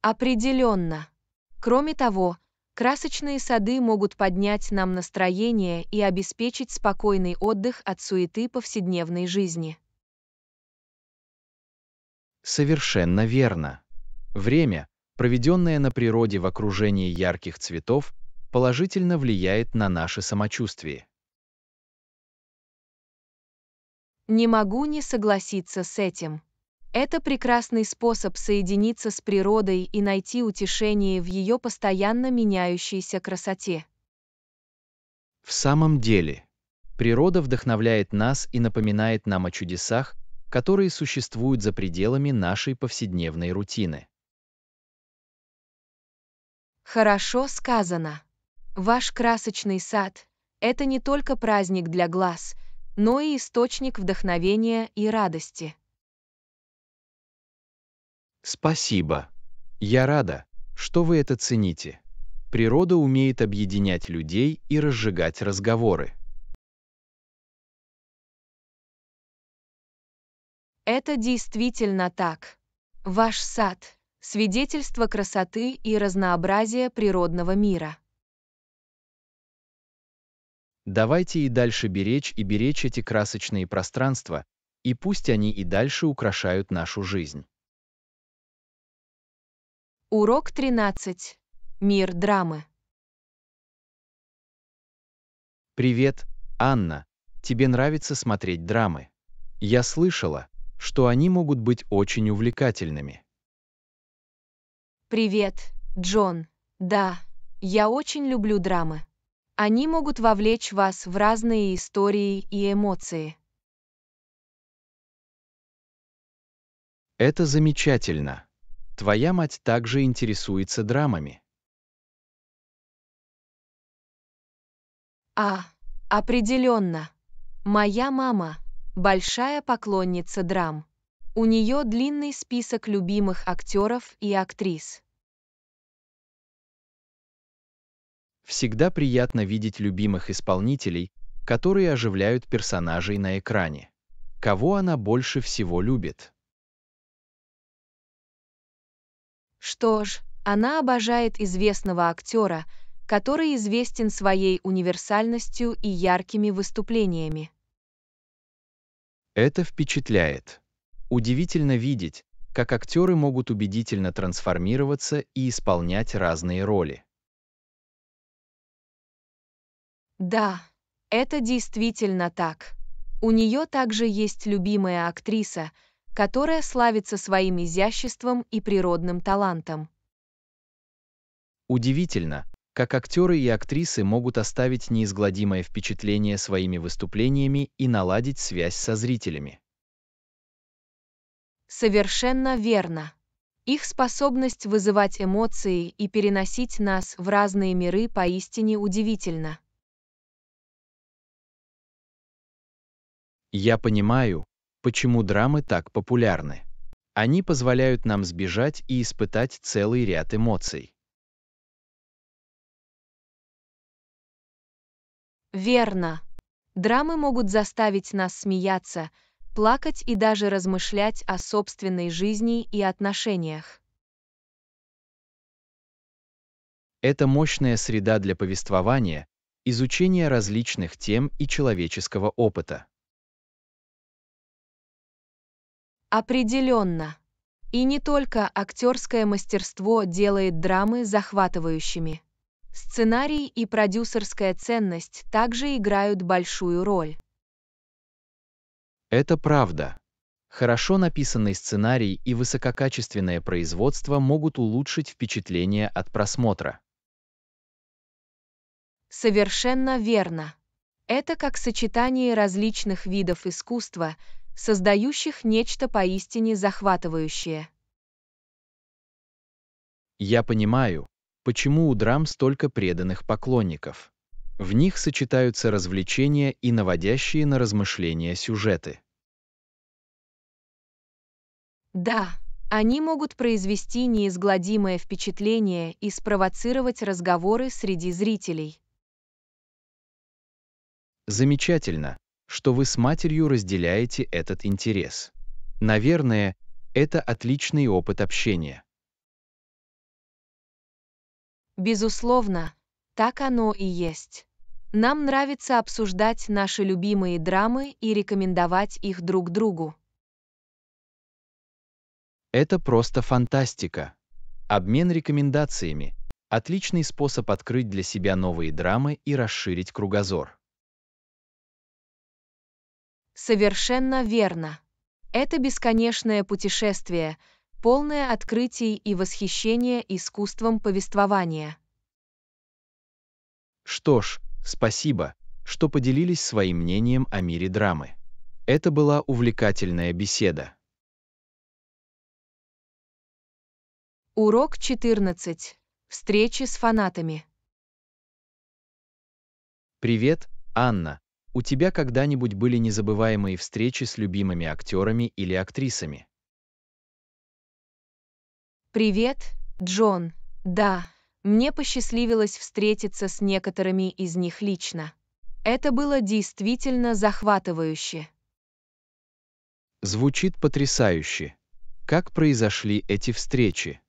S1: Определенно. Кроме того, Красочные сады могут поднять нам настроение и обеспечить спокойный отдых от суеты повседневной жизни.
S2: Совершенно верно. Время, проведенное на природе в окружении ярких цветов, положительно влияет на наше самочувствие.
S1: Не могу не согласиться с этим. Это прекрасный способ соединиться с природой и найти утешение в ее постоянно меняющейся красоте.
S2: В самом деле, природа вдохновляет нас и напоминает нам о чудесах, которые существуют за пределами нашей повседневной рутины.
S1: Хорошо сказано. Ваш красочный сад – это не только праздник для глаз, но и источник вдохновения и радости.
S2: Спасибо. Я рада, что вы это цените. Природа умеет объединять людей и разжигать разговоры.
S1: Это действительно так. Ваш сад – свидетельство красоты и разнообразия природного мира.
S2: Давайте и дальше беречь и беречь эти красочные пространства, и пусть они и дальше украшают нашу жизнь.
S1: Урок 13. Мир драмы.
S2: Привет, Анна. Тебе нравится смотреть драмы? Я слышала, что они могут быть очень увлекательными.
S1: Привет, Джон. Да, я очень люблю драмы. Они могут вовлечь вас в разные истории и эмоции.
S2: Это замечательно. Твоя мать также интересуется драмами.
S1: А, определенно. Моя мама – большая поклонница драм. У нее длинный список любимых актеров и актрис.
S2: Всегда приятно видеть любимых исполнителей, которые оживляют персонажей на экране. Кого она больше всего любит?
S1: Что ж, она обожает известного актера, который известен своей универсальностью и яркими выступлениями.
S2: Это впечатляет. Удивительно видеть, как актеры могут убедительно трансформироваться и исполнять разные роли.
S1: Да, это действительно так. У нее также есть любимая актриса — которая славится своим изяществом и природным талантом.
S2: Удивительно, как актеры и актрисы могут оставить неизгладимое впечатление своими выступлениями и наладить связь со зрителями.
S1: Совершенно верно. Их способность вызывать эмоции и переносить нас в разные миры поистине удивительна.
S2: Я понимаю, почему драмы так популярны. Они позволяют нам сбежать и испытать целый ряд эмоций.
S1: Верно. Драмы могут заставить нас смеяться, плакать и даже размышлять о собственной жизни и отношениях.
S2: Это мощная среда для повествования, изучения различных тем и человеческого опыта.
S1: Определенно. И не только актерское мастерство делает драмы захватывающими. Сценарий и продюсерская ценность также играют большую роль.
S2: Это правда. Хорошо написанный сценарий и высококачественное производство могут улучшить впечатление от просмотра.
S1: Совершенно верно. Это как сочетание различных видов искусства, создающих нечто поистине захватывающее.
S2: Я понимаю, почему у драм столько преданных поклонников. В них сочетаются развлечения и наводящие на размышления сюжеты.
S1: Да, они могут произвести неизгладимое впечатление и спровоцировать разговоры среди зрителей.
S2: Замечательно, что вы с матерью разделяете этот интерес. Наверное, это отличный опыт общения.
S1: Безусловно, так оно и есть. Нам нравится обсуждать наши любимые драмы и рекомендовать их друг другу.
S2: Это просто фантастика. Обмен рекомендациями – отличный способ открыть для себя новые драмы и расширить кругозор.
S1: Совершенно верно. Это бесконечное путешествие, полное открытий и восхищения искусством повествования.
S2: Что ж, спасибо, что поделились своим мнением о мире драмы. Это была увлекательная беседа.
S1: Урок 14. Встречи с фанатами.
S2: Привет, Анна. У тебя когда-нибудь были незабываемые встречи с любимыми актерами или актрисами?
S1: Привет, Джон. Да, мне посчастливилось встретиться с некоторыми из них лично. Это было действительно захватывающе.
S2: Звучит потрясающе. Как произошли эти
S1: встречи?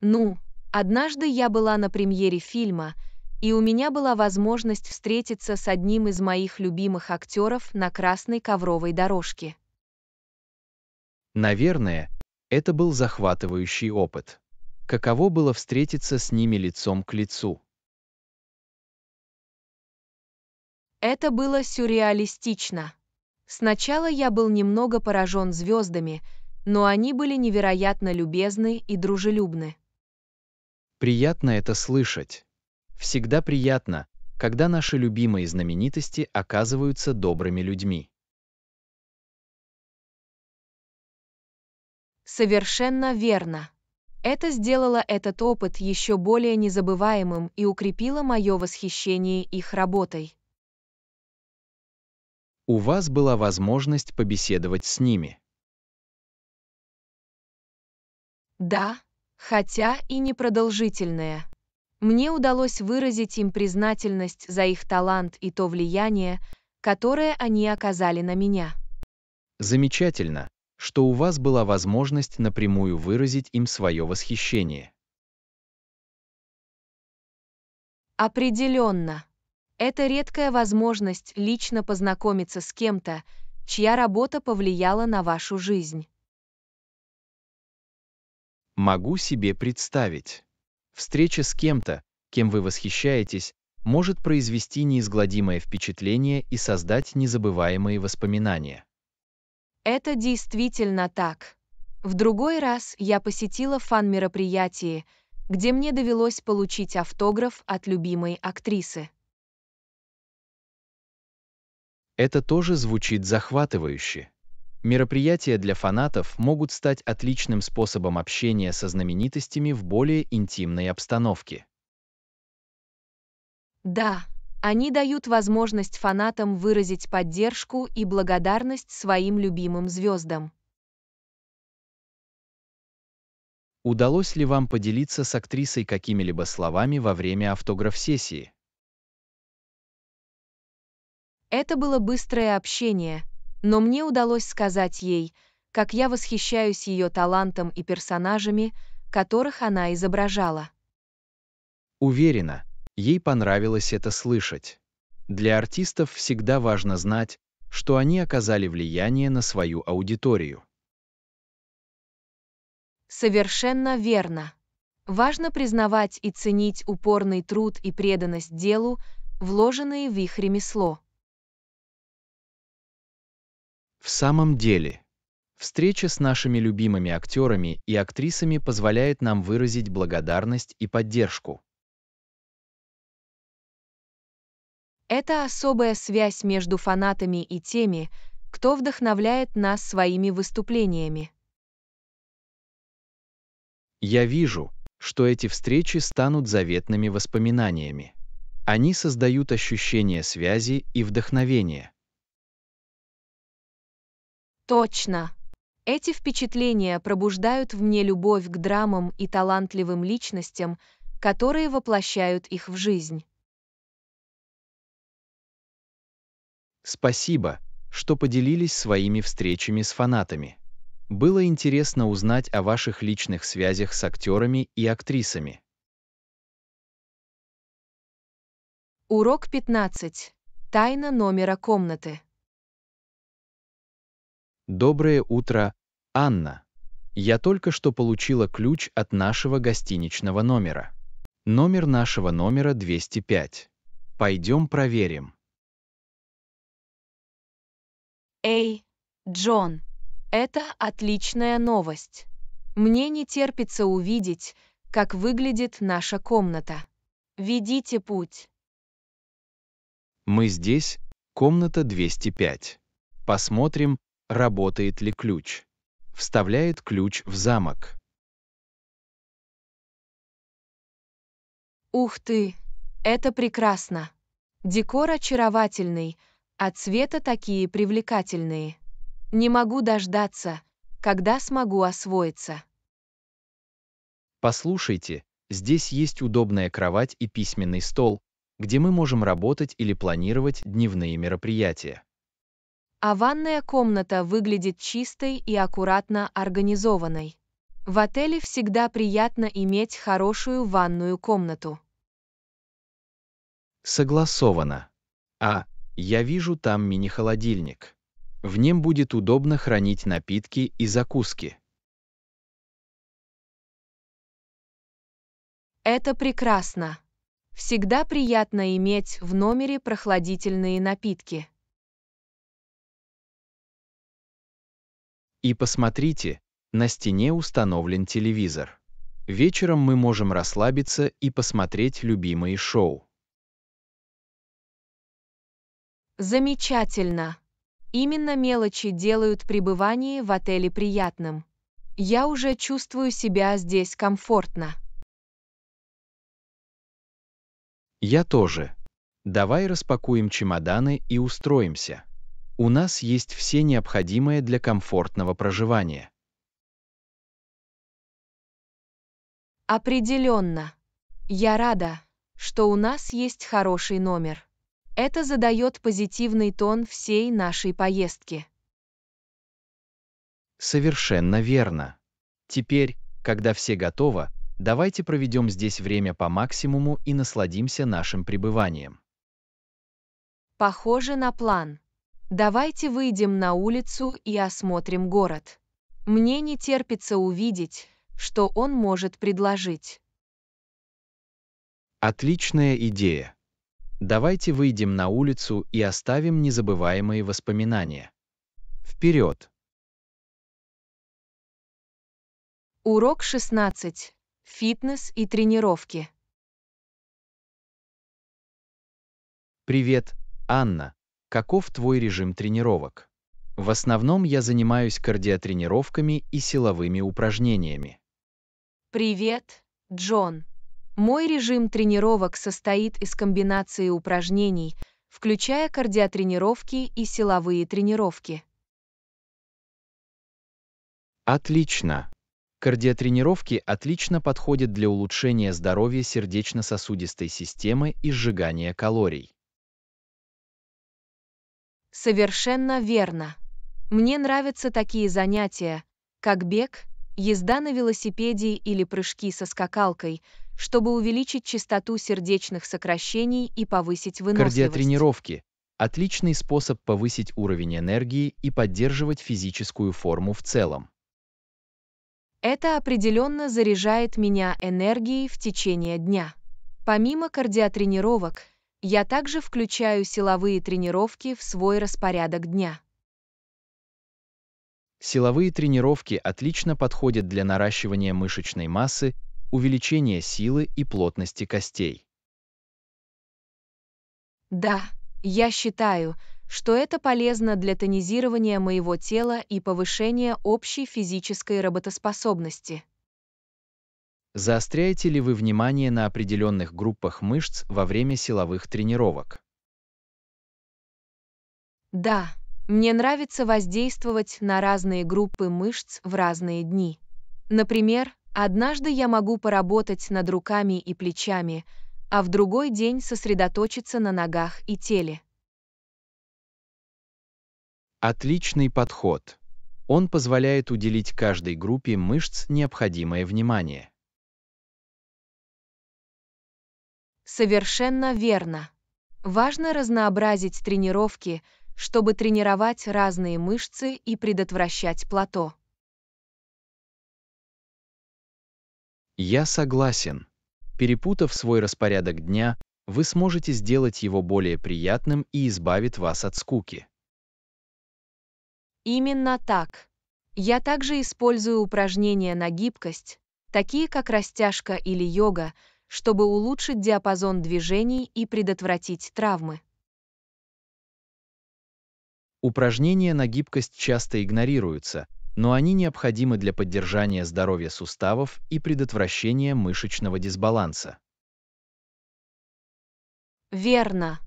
S1: Ну, однажды я была на премьере фильма — и у меня была возможность встретиться с одним из моих любимых актеров на красной ковровой дорожке.
S2: Наверное, это был захватывающий опыт. Каково было встретиться с ними лицом к лицу?
S1: Это было сюрреалистично. Сначала я был немного поражен звездами, но они были невероятно любезны и дружелюбны.
S2: Приятно это слышать. Всегда приятно, когда наши любимые знаменитости оказываются добрыми людьми.
S1: Совершенно верно. Это сделало этот опыт еще более незабываемым и укрепило мое восхищение их работой.
S2: У вас была возможность побеседовать с ними.
S1: Да, хотя и непродолжительная. Мне удалось выразить им признательность за их талант и то влияние, которое они оказали на меня.
S2: Замечательно, что у вас была возможность напрямую выразить им свое восхищение.
S1: Определенно. Это редкая возможность лично познакомиться с кем-то, чья работа повлияла на вашу жизнь.
S2: Могу себе представить. Встреча с кем-то, кем вы восхищаетесь, может произвести неизгладимое впечатление и создать незабываемые воспоминания.
S1: Это действительно так. В другой раз я посетила фан-мероприятие, где мне довелось получить автограф от любимой актрисы.
S2: Это тоже звучит захватывающе. Мероприятия для фанатов могут стать отличным способом общения со знаменитостями в более интимной обстановке.
S1: Да, они дают возможность фанатам выразить поддержку и благодарность своим любимым звездам.
S2: Удалось ли вам поделиться с актрисой какими-либо словами во время автограф-сессии?
S1: Это было быстрое общение, но мне удалось сказать ей, как я восхищаюсь ее талантом и персонажами, которых она изображала.
S2: Уверена, ей понравилось это слышать. Для артистов всегда важно знать, что они оказали влияние на свою аудиторию.
S1: Совершенно верно. Важно признавать и ценить упорный труд и преданность делу, вложенные в их ремесло.
S2: В самом деле, встреча с нашими любимыми актерами и актрисами позволяет нам выразить благодарность и поддержку.
S1: Это особая связь между фанатами и теми, кто вдохновляет нас своими выступлениями.
S2: Я вижу, что эти встречи станут заветными воспоминаниями. Они создают ощущение связи и вдохновения.
S1: Точно. Эти впечатления пробуждают в мне любовь к драмам и талантливым личностям, которые воплощают их в жизнь.
S2: Спасибо, что поделились своими встречами с фанатами. Было интересно узнать о ваших личных связях с актерами и актрисами.
S1: Урок 15. Тайна номера комнаты.
S2: «Доброе утро, Анна. Я только что получила ключ от нашего гостиничного номера. Номер нашего номера 205. Пойдем проверим».
S1: «Эй, Джон, это отличная новость. Мне не терпится увидеть, как выглядит наша комната. Ведите путь».
S2: «Мы здесь, комната 205. Посмотрим, работает ли ключ. Вставляет ключ в замок.
S1: Ух ты! Это прекрасно! Декор очаровательный, а цвета такие привлекательные. Не могу дождаться, когда смогу освоиться.
S2: Послушайте, здесь есть удобная кровать и письменный стол, где мы можем работать или планировать дневные мероприятия
S1: а ванная комната выглядит чистой и аккуратно организованной. В отеле всегда приятно иметь хорошую ванную комнату.
S2: Согласовано. А, я вижу там мини-холодильник. В нем будет удобно хранить напитки и закуски.
S1: Это прекрасно. Всегда приятно иметь в номере прохладительные напитки. И
S2: посмотрите, на стене установлен телевизор. Вечером мы можем расслабиться и посмотреть любимые шоу.
S1: Замечательно. Именно мелочи делают пребывание в отеле приятным. Я уже чувствую себя здесь комфортно.
S2: Я тоже. Давай распакуем чемоданы и устроимся у нас есть все необходимое для комфортного проживания.
S1: Определенно. Я рада, что у нас есть хороший номер. Это задает позитивный тон всей нашей поездки.
S2: Совершенно верно. Теперь, когда все готово, давайте проведем здесь время по максимуму и насладимся нашим пребыванием.
S1: Похоже на план. Давайте выйдем на улицу и осмотрим город. Мне не терпится увидеть, что он может предложить.
S2: Отличная идея. Давайте выйдем на улицу и оставим незабываемые воспоминания. Вперед!
S1: Урок 16. Фитнес и тренировки. Привет,
S2: Анна. Каков твой режим тренировок? В основном я занимаюсь кардиотренировками и силовыми упражнениями.
S1: Привет, Джон. Мой режим тренировок состоит из комбинации упражнений, включая кардиотренировки и силовые тренировки.
S2: Отлично. Кардиотренировки отлично подходят для улучшения здоровья сердечно-сосудистой системы и сжигания калорий.
S1: Совершенно верно. Мне нравятся такие занятия, как бег, езда на велосипеде или прыжки со скакалкой, чтобы увеличить частоту сердечных сокращений и повысить выносливость.
S2: Кардиотренировки – отличный способ повысить уровень энергии и поддерживать физическую форму в целом.
S1: Это определенно заряжает меня энергией в течение дня. Помимо кардиотренировок, я также включаю силовые тренировки в свой распорядок дня.
S2: Силовые тренировки отлично подходят для наращивания мышечной массы, увеличения силы и плотности костей.
S1: Да, я считаю, что это полезно для тонизирования моего тела и повышения общей физической работоспособности.
S2: Заостряете ли вы внимание на определенных группах мышц во время силовых тренировок?
S1: Да, мне нравится воздействовать на разные группы мышц в разные дни. Например, однажды я могу поработать над руками и плечами, а в другой день сосредоточиться на ногах и теле.
S2: Отличный подход. Он позволяет уделить каждой группе мышц необходимое внимание.
S1: Совершенно верно. Важно разнообразить тренировки, чтобы тренировать разные мышцы и предотвращать плато.
S2: Я согласен. Перепутав свой распорядок дня, вы сможете сделать его более приятным и избавит вас от скуки.
S1: Именно так. Я также использую упражнения на гибкость, такие как растяжка или йога, чтобы улучшить диапазон движений и предотвратить травмы.
S2: Упражнения на гибкость часто игнорируются, но они необходимы для поддержания здоровья суставов и предотвращения мышечного дисбаланса.
S1: Верно.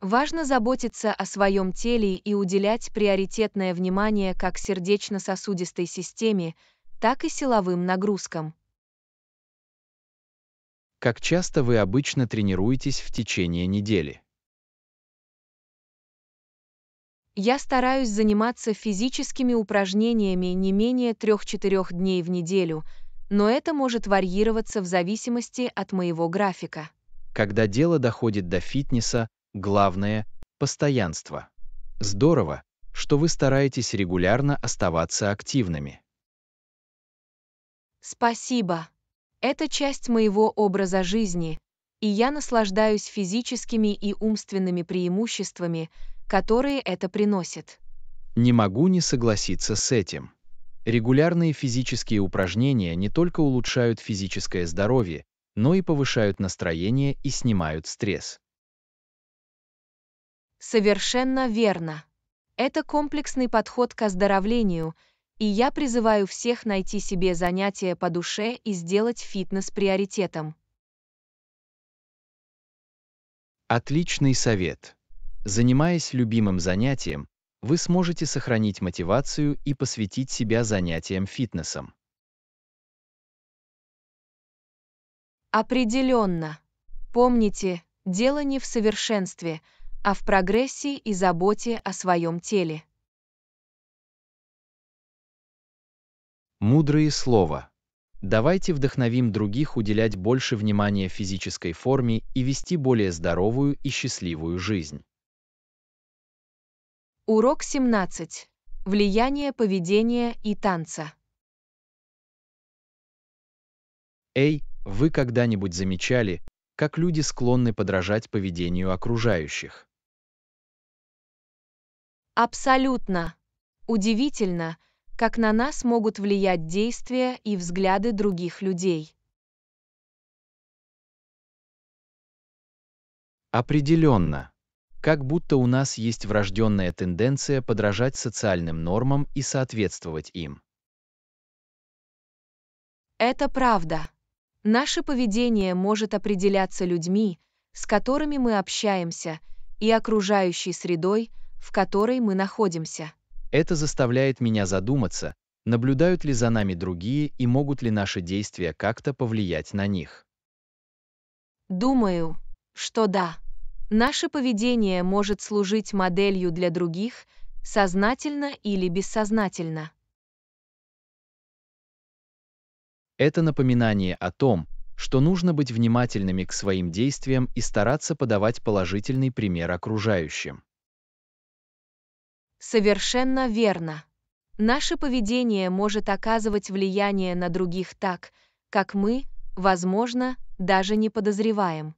S1: Важно заботиться о своем теле и уделять приоритетное внимание как сердечно-сосудистой системе, так и силовым нагрузкам.
S2: Как часто вы обычно тренируетесь в течение недели?
S1: Я стараюсь заниматься физическими упражнениями не менее 3-4 дней в неделю, но это может варьироваться в зависимости от моего графика.
S2: Когда дело доходит до фитнеса, главное – постоянство. Здорово, что вы стараетесь регулярно оставаться активными.
S1: Спасибо. Это часть моего образа жизни, и я наслаждаюсь физическими и умственными преимуществами, которые это приносит.
S2: Не могу не согласиться с этим. Регулярные физические упражнения не только улучшают физическое здоровье, но и повышают настроение и снимают стресс.
S1: Совершенно верно. Это комплексный подход к оздоровлению – и я призываю всех найти себе занятие по душе и сделать фитнес приоритетом.
S2: Отличный совет. Занимаясь любимым занятием, вы сможете сохранить мотивацию и посвятить себя занятиям фитнесом.
S1: Определенно. Помните, дело не в совершенстве, а в прогрессе и заботе о своем теле.
S2: Мудрые слова. Давайте вдохновим других уделять больше внимания физической форме и вести более здоровую и счастливую жизнь.
S1: Урок 17. Влияние поведения и танца.
S2: Эй, вы когда-нибудь замечали, как люди склонны подражать поведению окружающих?
S1: Абсолютно. Удивительно, как на нас могут влиять действия и взгляды других людей.
S2: Определенно. Как будто у нас есть врожденная тенденция подражать социальным нормам и соответствовать им.
S1: Это правда. Наше поведение может определяться людьми, с которыми мы общаемся, и окружающей средой, в которой мы находимся.
S2: Это заставляет меня задуматься, наблюдают ли за нами другие и могут ли наши действия как-то повлиять на них.
S1: Думаю, что да. Наше поведение может служить моделью для других, сознательно или бессознательно.
S2: Это напоминание о том, что нужно быть внимательными к своим действиям и стараться подавать положительный пример окружающим.
S1: Совершенно верно. Наше поведение может оказывать влияние на других так, как мы, возможно, даже не подозреваем.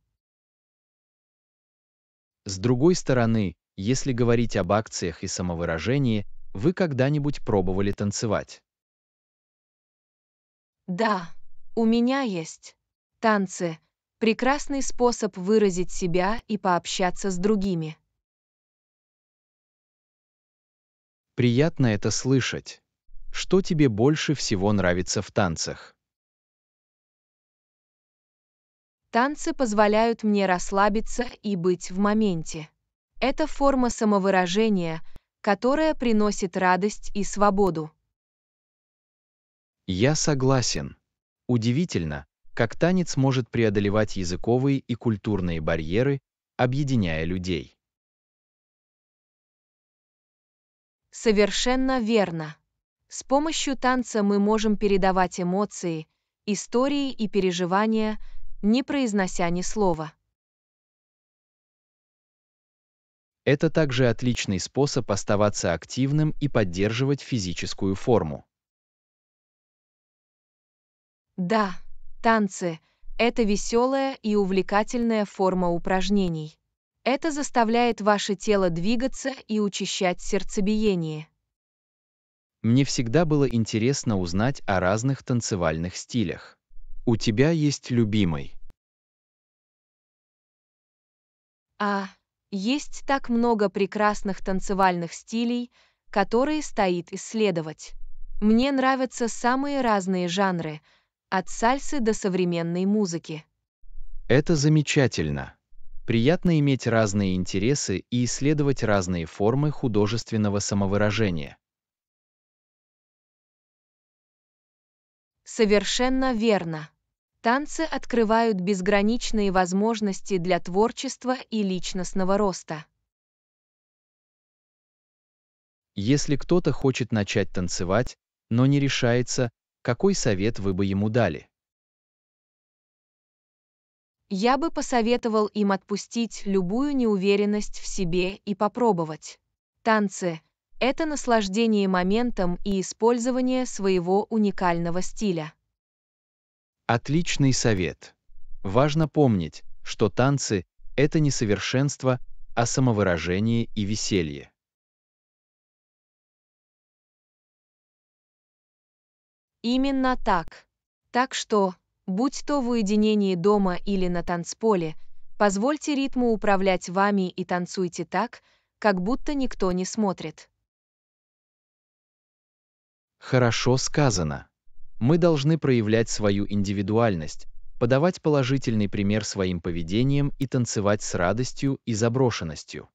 S2: С другой стороны, если говорить об акциях и самовыражении, вы когда-нибудь пробовали танцевать?
S1: Да, у меня есть. Танцы – прекрасный способ выразить себя и пообщаться с другими.
S2: Приятно это слышать. Что тебе больше всего нравится в танцах?
S1: Танцы позволяют мне расслабиться и быть в моменте. Это форма самовыражения, которая приносит радость и свободу.
S2: Я согласен. Удивительно, как танец может преодолевать языковые и культурные барьеры, объединяя людей.
S1: Совершенно верно. С помощью танца мы можем передавать эмоции, истории и переживания, не произнося ни слова.
S2: Это также отличный способ оставаться активным и поддерживать физическую форму.
S1: Да, танцы – это веселая и увлекательная форма упражнений. Это заставляет ваше тело двигаться и учащать сердцебиение.
S2: Мне всегда было интересно узнать о разных танцевальных стилях. У тебя есть любимый?
S1: А, есть так много прекрасных танцевальных стилей, которые стоит исследовать. Мне нравятся самые разные жанры, от сальсы до современной музыки.
S2: Это замечательно. Приятно иметь разные интересы и исследовать разные формы художественного самовыражения.
S1: Совершенно верно. Танцы открывают безграничные возможности для творчества и личностного роста.
S2: Если кто-то хочет начать танцевать, но не решается, какой совет вы бы ему дали?
S1: Я бы посоветовал им отпустить любую неуверенность в себе и попробовать. Танцы – это наслаждение моментом и использование своего уникального стиля.
S2: Отличный совет. Важно помнить, что танцы – это не совершенство, а самовыражение и веселье.
S1: Именно так. Так что, Будь то в уединении дома или на танцполе, позвольте ритму управлять вами и танцуйте так, как будто никто не смотрит.
S2: Хорошо сказано. Мы должны проявлять свою индивидуальность, подавать положительный пример своим поведением и танцевать с радостью и заброшенностью.